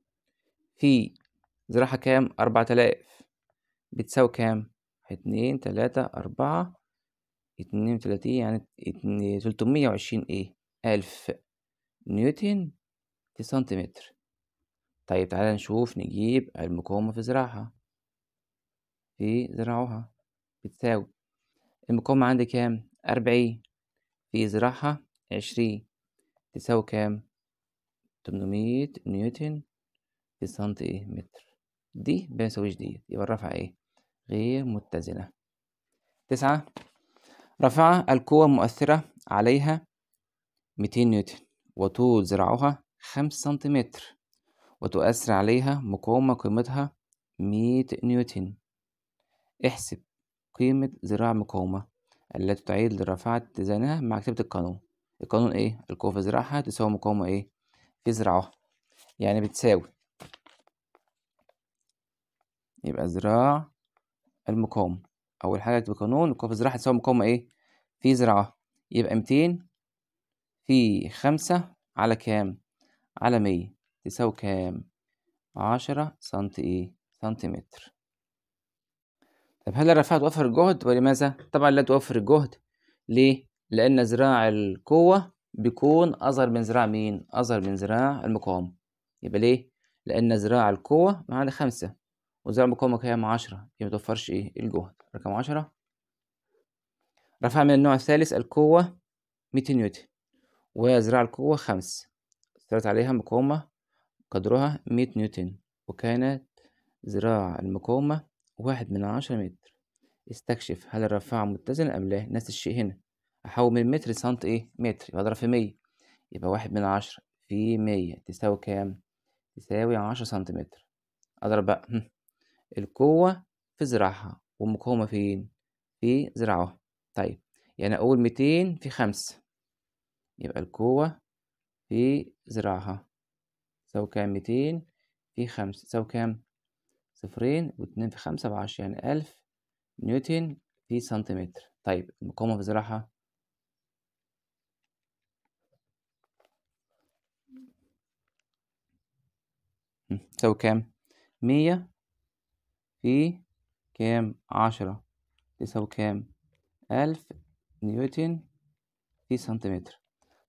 في ذراعها كام أربعة آلاف بتساوي كام اتنين تلاتة أربعة اتنين وتلاتين يعني اتنين تلتمية وعشرين إيه ألف نيوتن في سنتيمتر طيب تعالى نشوف نجيب المقاومة في زراعها في زراعها بتساوي المقاومة عندي كام أربعين في زراعها عشرين تساوي كام تمنمية نيوتن في سنتيمتر دي بيساويش ديت يبقى الرفع ايه غير متزنة تسعة رافعة القوة المؤثرة عليها 200 نيوتن وطول زراعها 5 سنتيمتر وتؤثر عليها مقاومة قيمتها 100 نيوتن احسب قيمة زراع مقاومة التي تعيد لرافعة اتزانها مع كتابة القانون القانون ايه؟ القوة في زراعها تساوي مقاومة ايه؟ في زراعها يعني بتساوي يبقى زراع المقاومة أول حاجة بقانون القوة في الزراعة هتساوي المقاومة إيه في زراعة يبقى ميتين في خمسة على كام على مية تساوي كام عشرة سنتي إيه سنتيمتر طب هل الرفاعة توفر الجهد ولماذا؟ طبعا لا توفر الجهد ليه؟ لأن ذراع القوة بيكون أصغر من ذراع مين؟ أصغر من ذراع المقاومة يبقى ليه؟ لأن ذراع القوة معانا خمسة والزرع المقاومة هي مع عشرة يبقى متوفرش ايه الجهد رقم عشرة رفع من النوع الثالث القوة ميتين نيوتن وزراع القوة خمس اثرت عليها مقاومة قدرها مية نيوتن وكانت زراع المقاومة واحد من عشرة متر استكشف هل الرفاعة متزنة أم لا نفس الشيء هنا أحول من متر سنت إيه متر يبقى أضرب في مية يبقى واحد من عشرة في مية تساوي كام تساوي عشرة سنتيمتر أضرب بقى القوة في زراعها والمقاومة فين؟ في زراعها طيب يعني أقول ميتين في خمسة يبقى القوة في زراعها تساوي كام ميتين في خمسة تساوي كام؟ صفرين واتنين في خمسة بعشرة يعني ألف نيوتن في سنتيمتر طيب المقاومة في زراعها تساوي كام؟ مية في كام عشرة تساوي كام ألف نيوتن في سنتيمتر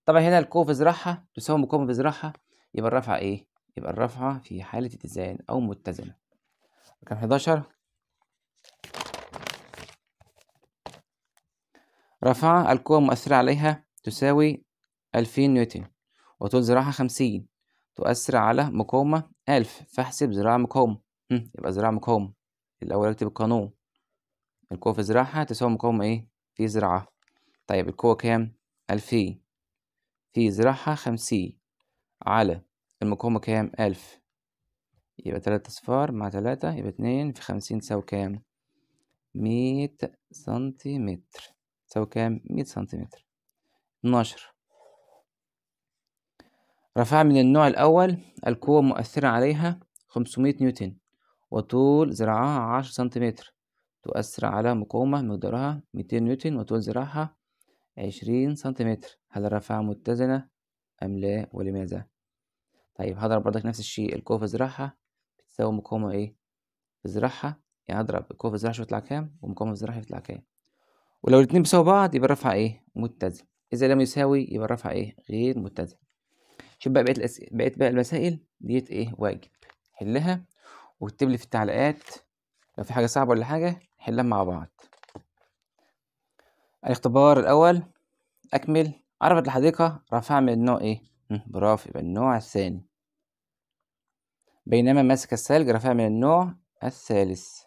طبعا هنا في راحة تساوي مقاومة راحة يبقى الرفعة ايه يبقى الرفعة في حالة اتزان أو متزنة رقم 11 رفعة القوة المؤثرة عليها تساوي 2000 نيوتن وطول زراعها 50 تؤثر على مقاومة 1000 فاحسب زراعة مقاومة يبقى زراعة مقاومة الأول أكتب القانون القوة في زراعها تساوي مقاومة إيه في زراعها طيب القوة كام ألفين في زراعها خمسين على المقاومة كام ألف يبقى تلاتة أصفار مع تلاتة يبقى اتنين في خمسين تساوي كام مية سنتيمتر تساوي كام مية سنتيمتر اتناشر رفع من النوع الأول القوة مؤثرة عليها خمسمية نيوتن وطول ذراعها عشرة سنتيمتر تؤثر على مقاومة مقدارها ميتين نيوتن وطول ذراعها عشرين سنتيمتر هل الرفعة متزنة أم لا ولماذا؟ طيب هضرب برضك نفس الشيء القوة في ذراعها بتساوي مقاومة إيه؟ في ذراعها يعني هضرب القوة في ذراعها يطلع كام ومقاومة في ذراعها يطلع كام ولو الاتنين بيساووا بعض يبقى الرفع إيه؟ متزن إذا لم يساوي يبقى الرفع إيه؟ غير متزن شوف بقى بقية الأسئلة بقية بقى المسائل ديت إيه؟ واجب حلها واكتب لي في التعليقات لو في حاجة صعبة ولا حاجة نحلها مع بعض الاختبار الأول أكمل عرفت الحديقة رفع من النوع إيه برافو يبقى النوع الثاني بينما ماسك الثلج رفع من النوع الثالث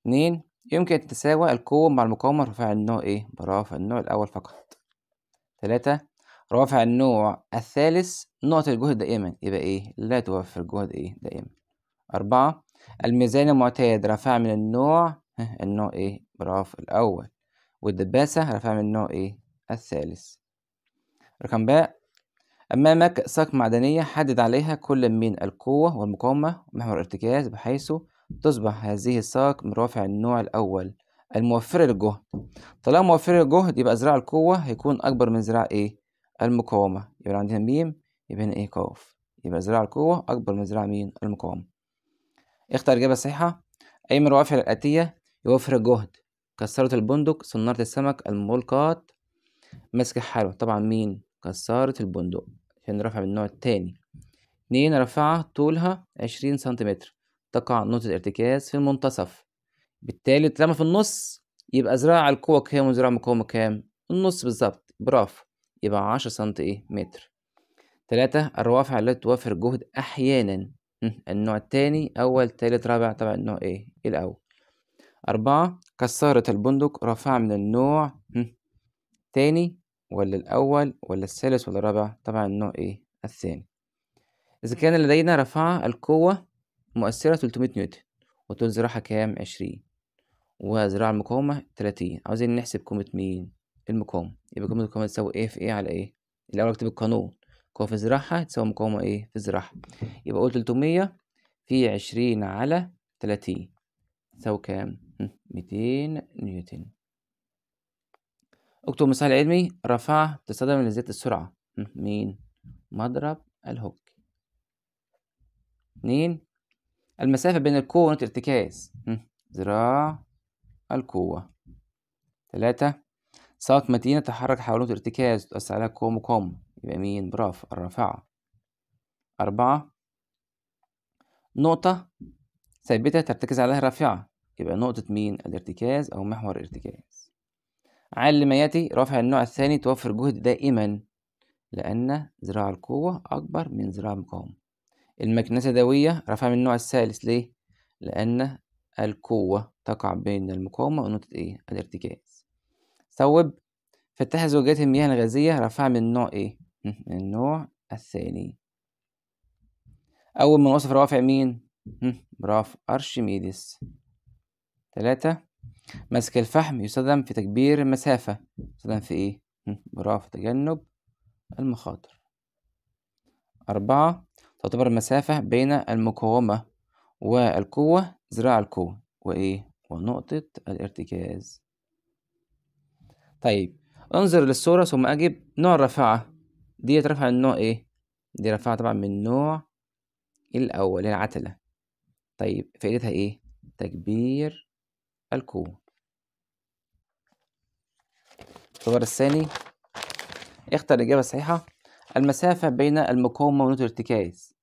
اتنين يمكن أن تتساوى القوة مع المقاومة رفع النوع إيه برافو النوع الأول فقط تلاتة رفع النوع الثالث نقطة الجهد دائما يبقى إيه لا توفر جهد إيه دائما أربعة الميزان المعتاد رفع من النوع النوع إيه برافو الأول والدباسة رفع من النوع إيه الثالث رقم باء أمامك ساق معدنية حدد عليها كل من القوة والمقاومة ومحور الارتكاز بحيث تصبح هذه الساق مرافع النوع الأول الموفرة للجهد طالما موفرة للجهد يبقى ذراع القوة هيكون أكبر من ذراع إيه المقاومة يبقى عندنا ميم يبقى هنا إيه كاف يبقى ذراع القوة أكبر من ذراع مين المقاومة اختر إجابة صحيحة أي من الروافع الآتية يوفر الجهد كسرت البندق صنارة السمك الملقات مسك الحلوى طبعا مين كسارة البندق عشان رفع من النوع التاني اتنين رفعة طولها عشرين سنتيمتر تقع نقطة ارتكاز في المنتصف بالتالي اترمى في النص يبقى زراعة القوة كام وزراعة مقاومة كام النص بالظبط برافو يبقى عشرة سنتي متر تلاتة الروافع التي توفر جهد أحيانا النوع التاني أول تالت رابع طبعا النوع إيه, إيه الأول أربعة كسارة البندق رفع من النوع تاني ولا الأول ولا الثالث ولا الرابع طبعا النوع إيه الثاني إذا كان لدينا رفع القوة مؤثرة 300 نيوتن وطول زراعها كام عشرين وزراعة المقاومة تلاتين عاوزين نحسب قيمة مين المقاومة يبقى قيمة المقاومة تساوي إيه في إيه على إيه الأول أكتب القانون مقاومة في زراعها تساوي مقاومة إيه في زراعها يبقى قول تلتمية في عشرين على تلاتين تساوي كام؟ ميتين نيوتن اكتب مثال علمي رفعة بتستخدم لزيادة السرعة مين؟ مضرب الهوك اتنين المسافة بين القوة ونقطة الارتكاز ذراع القوة تلاتة صوت متينة تتحرك حول نقطة ارتكاز تؤثر عليها قوة مقاومة يبقى مين برافو الرافعة أربعة نقطة ثابتة ترتكز عليها رافعة يبقى نقطة مين الارتكاز أو محور الارتكاز على ما يأتي رافع النوع الثاني توفر جهد دائما لأن ذراع القوة أكبر من ذراع المقاومة المكنسة دوية رافعة من النوع الثالث ليه؟ لأن القوة تقع بين المقاومة ونقطة إيه؟ الارتكاز ثوب فتح زوجات المياه الغازية رافعة من نوع إيه؟ النوع الثاني أول من وصف الرافع مين؟ برافو أرشميدس ثلاثة مسك الفحم يستخدم في تكبير المسافة يستخدم في إيه؟ برافو تجنب المخاطر أربعة تعتبر المسافة بين المقاومة والقوة ذراع القوة وإيه؟ ونقطة الارتكاز طيب انظر للصورة ثم أجب نوع الرافعة ديت من النوع ايه دي رفعها طبعا من النوع الاول العتلة طيب فائدتها ايه تكبير الكون السؤال الثاني اختر الإجابة الصحيحة المسافة بين المقاومة ونقطة الارتكاز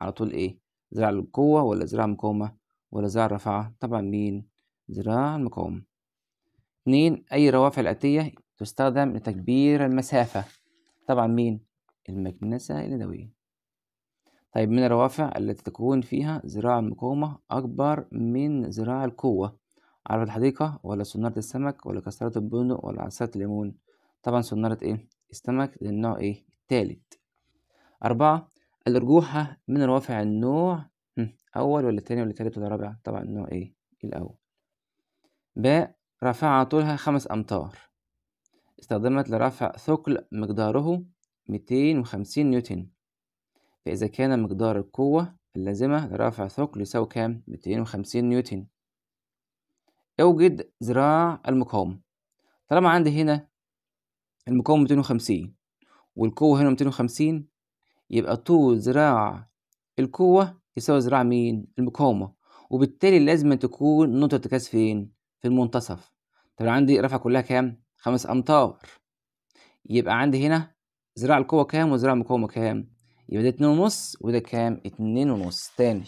على طول إيه زراع القوة ولا زراع المقاومة ولا زراع الرفعة طبعا مين زراع المقاومة اتنين أي روافع الآتية تستخدم لتكبير المسافة طبعا مين المكنسة اليدوية طيب من الروافع التي تكون فيها ذراع المقاومة أكبر من ذراع القوة عرض الحديقة ولا صنارة السمك ولا كسرات البندق ولا عصارة الليمون طبعا صنارة ايه السمك للنوع ايه التالت أربعة الأرجوحة من روافع النوع أول ولا تاني ولا تالت ولا رابع طبعا النوع ايه الأول باء رافعة طولها خمس أمتار استخدمت لرفع ثقل مقداره 250 نيوتن فإذا كان مقدار القوة اللازمة لرفع ثقل يساوي كام؟ 250 نيوتن اوجد ذراع المقاومة طالما عندي هنا المقاومة 250 والقوة هنا 250 يبقى طول ذراع القوة يساوي ذراع مين؟ المقاومة وبالتالي لازم تكون نقطة ارتكاز فين؟ في المنتصف طب عندي رفع كلها كام؟ خمس أمتار يبقى عندي هنا ذراع القوة كام وذراع المقاومة كام يبقى ده اتنين ونص وده كام اتنين ونص تاني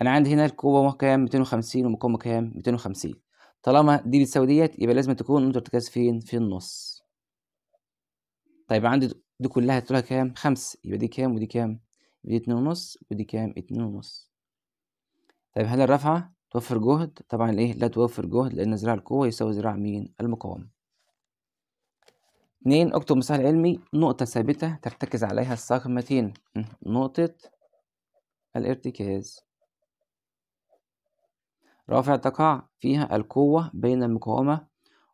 أنا عندي هنا القوة كام ميتين وخمسين والمقاومة كام ميتين وخمسين طالما دي بتساوي ديت يبقى لازم تكون نقطة ارتكاز فين في النص طيب عندي دي كلها طولها كام خمس يبقى دي كام ودي كام يبقى دي اتنين ونص ودي كام اتنين ونص طيب هل الرفعة توفر جهد طبعا ايه لا توفر جهد لأن ذراع القوة يساوي ذراع مين المقاومة اتنين اكتب مثال علمي نقطة ثابتة ترتكز عليها الساقمتين نقطة الارتكاز رافع تقع فيها القوة بين المقاومة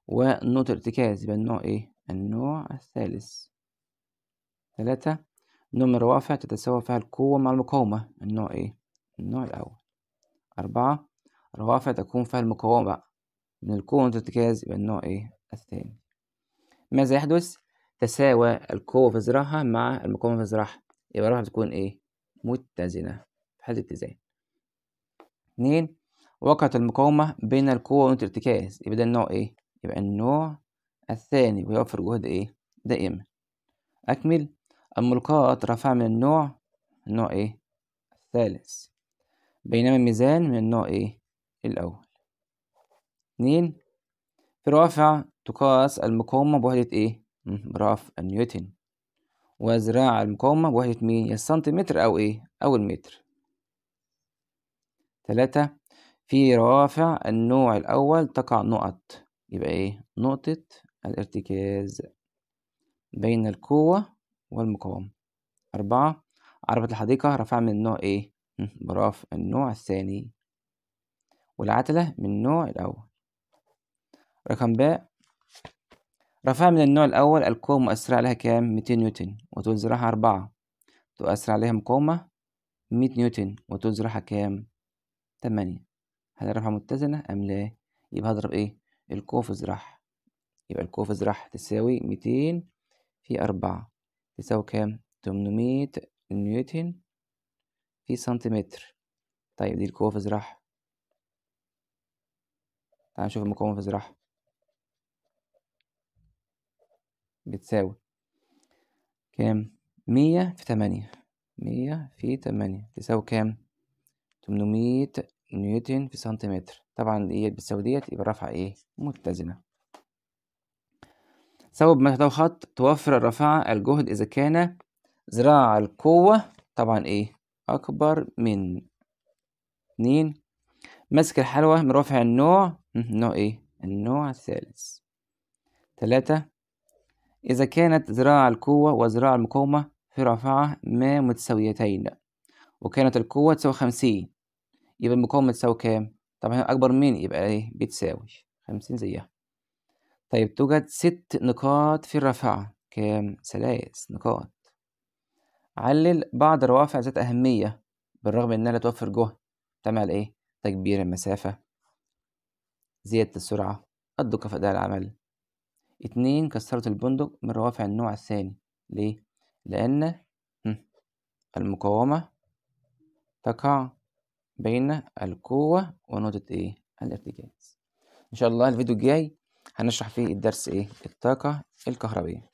ونقطة الارتكاز يبقى النوع ايه؟ النوع الثالث ثلاثة نوع من الروافع تتساوى فيها القوة مع المقاومة النوع ايه؟ النوع الأول أربعة روافع تكون فيها المقاومة من القوة والارتكاز يبقى النوع ايه؟ الثاني ماذا يحدث تساوى القوة في ذراعها مع المقاومة في ذراعها يبقى راح بتكون إيه متزنة في حالة اتزان اتنين وقعت المقاومة بين القوة ونقطة الارتكاز يبقى ده النوع إيه يبقى النوع الثاني ويوفر جهد إيه دائما أكمل الملقاة رفع من النوع النوع إيه الثالث بينما الميزان من النوع إيه الأول اتنين في رافع تقاس المقاومة بوحدة إيه؟ برافو النيوتن وذراع المقاومة بوحدة مين؟ يا السنتيمتر أو إيه؟ أو المتر تلاتة في روافع النوع الأول تقع نقط يبقى إيه؟ نقطة الارتكاز بين القوة والمقاومة أربعة عربة الحديقة رفع من نوع إيه؟ برافو النوع الثاني والعتلة من النوع الأول رقم باء رفعها من النوع الأول القوة مؤثرة عليها كام؟ ميتين نيوتن وطول زراعها أربعة تؤثر عليها مقاومة مية نيوتن وطول زراعها كام؟ تمانية هل رافعة متزنة أم لا؟ يبقى هضرب إيه؟ القوة في زراعها يبقى القوة في زراعها تساوي ميتين في أربعة تساوي كام؟ تمنمية نيوتن في سنتيمتر طيب دي القوة في زراعها تعال نشوف المقاومة في زراعها بتساوي كام مية في تمانية مية في تمانية تساوي كام تمنمية نيوتن في سنتيمتر طبعا ديت بتساوي ديت يبقى الرافعة ايه متزنة سوى بمحتوى خط توفر الرفعة الجهد إذا كان ذراع القوة طبعا ايه أكبر من اتنين مسك الحلوى من رفع النوع نوع ايه النوع الثالث تلاتة إذا كانت ذراع القوة وذراع المقاومة في رافعة ما متساويتين وكانت القوة تساوي خمسين يبقى المقاومة تساوي كام؟ طبعا أكبر من يبقى إيه بتساوي خمسين زيها طيب توجد ست نقاط في الرافعة كام؟ ثلاث نقاط علل بعض الروافع ذات أهمية بالرغم إنها لا توفر جهد تعمل إيه؟ تكبير المسافة زيادة السرعة الدقة في أداء العمل اتنين كسرت البندق من روافع النوع الثاني ليه؟ لأن المقاومة تقع بين القوة ونقطة ايه؟ الارتكاز إن شاء الله الفيديو الجاي هنشرح فيه الدرس ايه؟ الطاقة الكهربية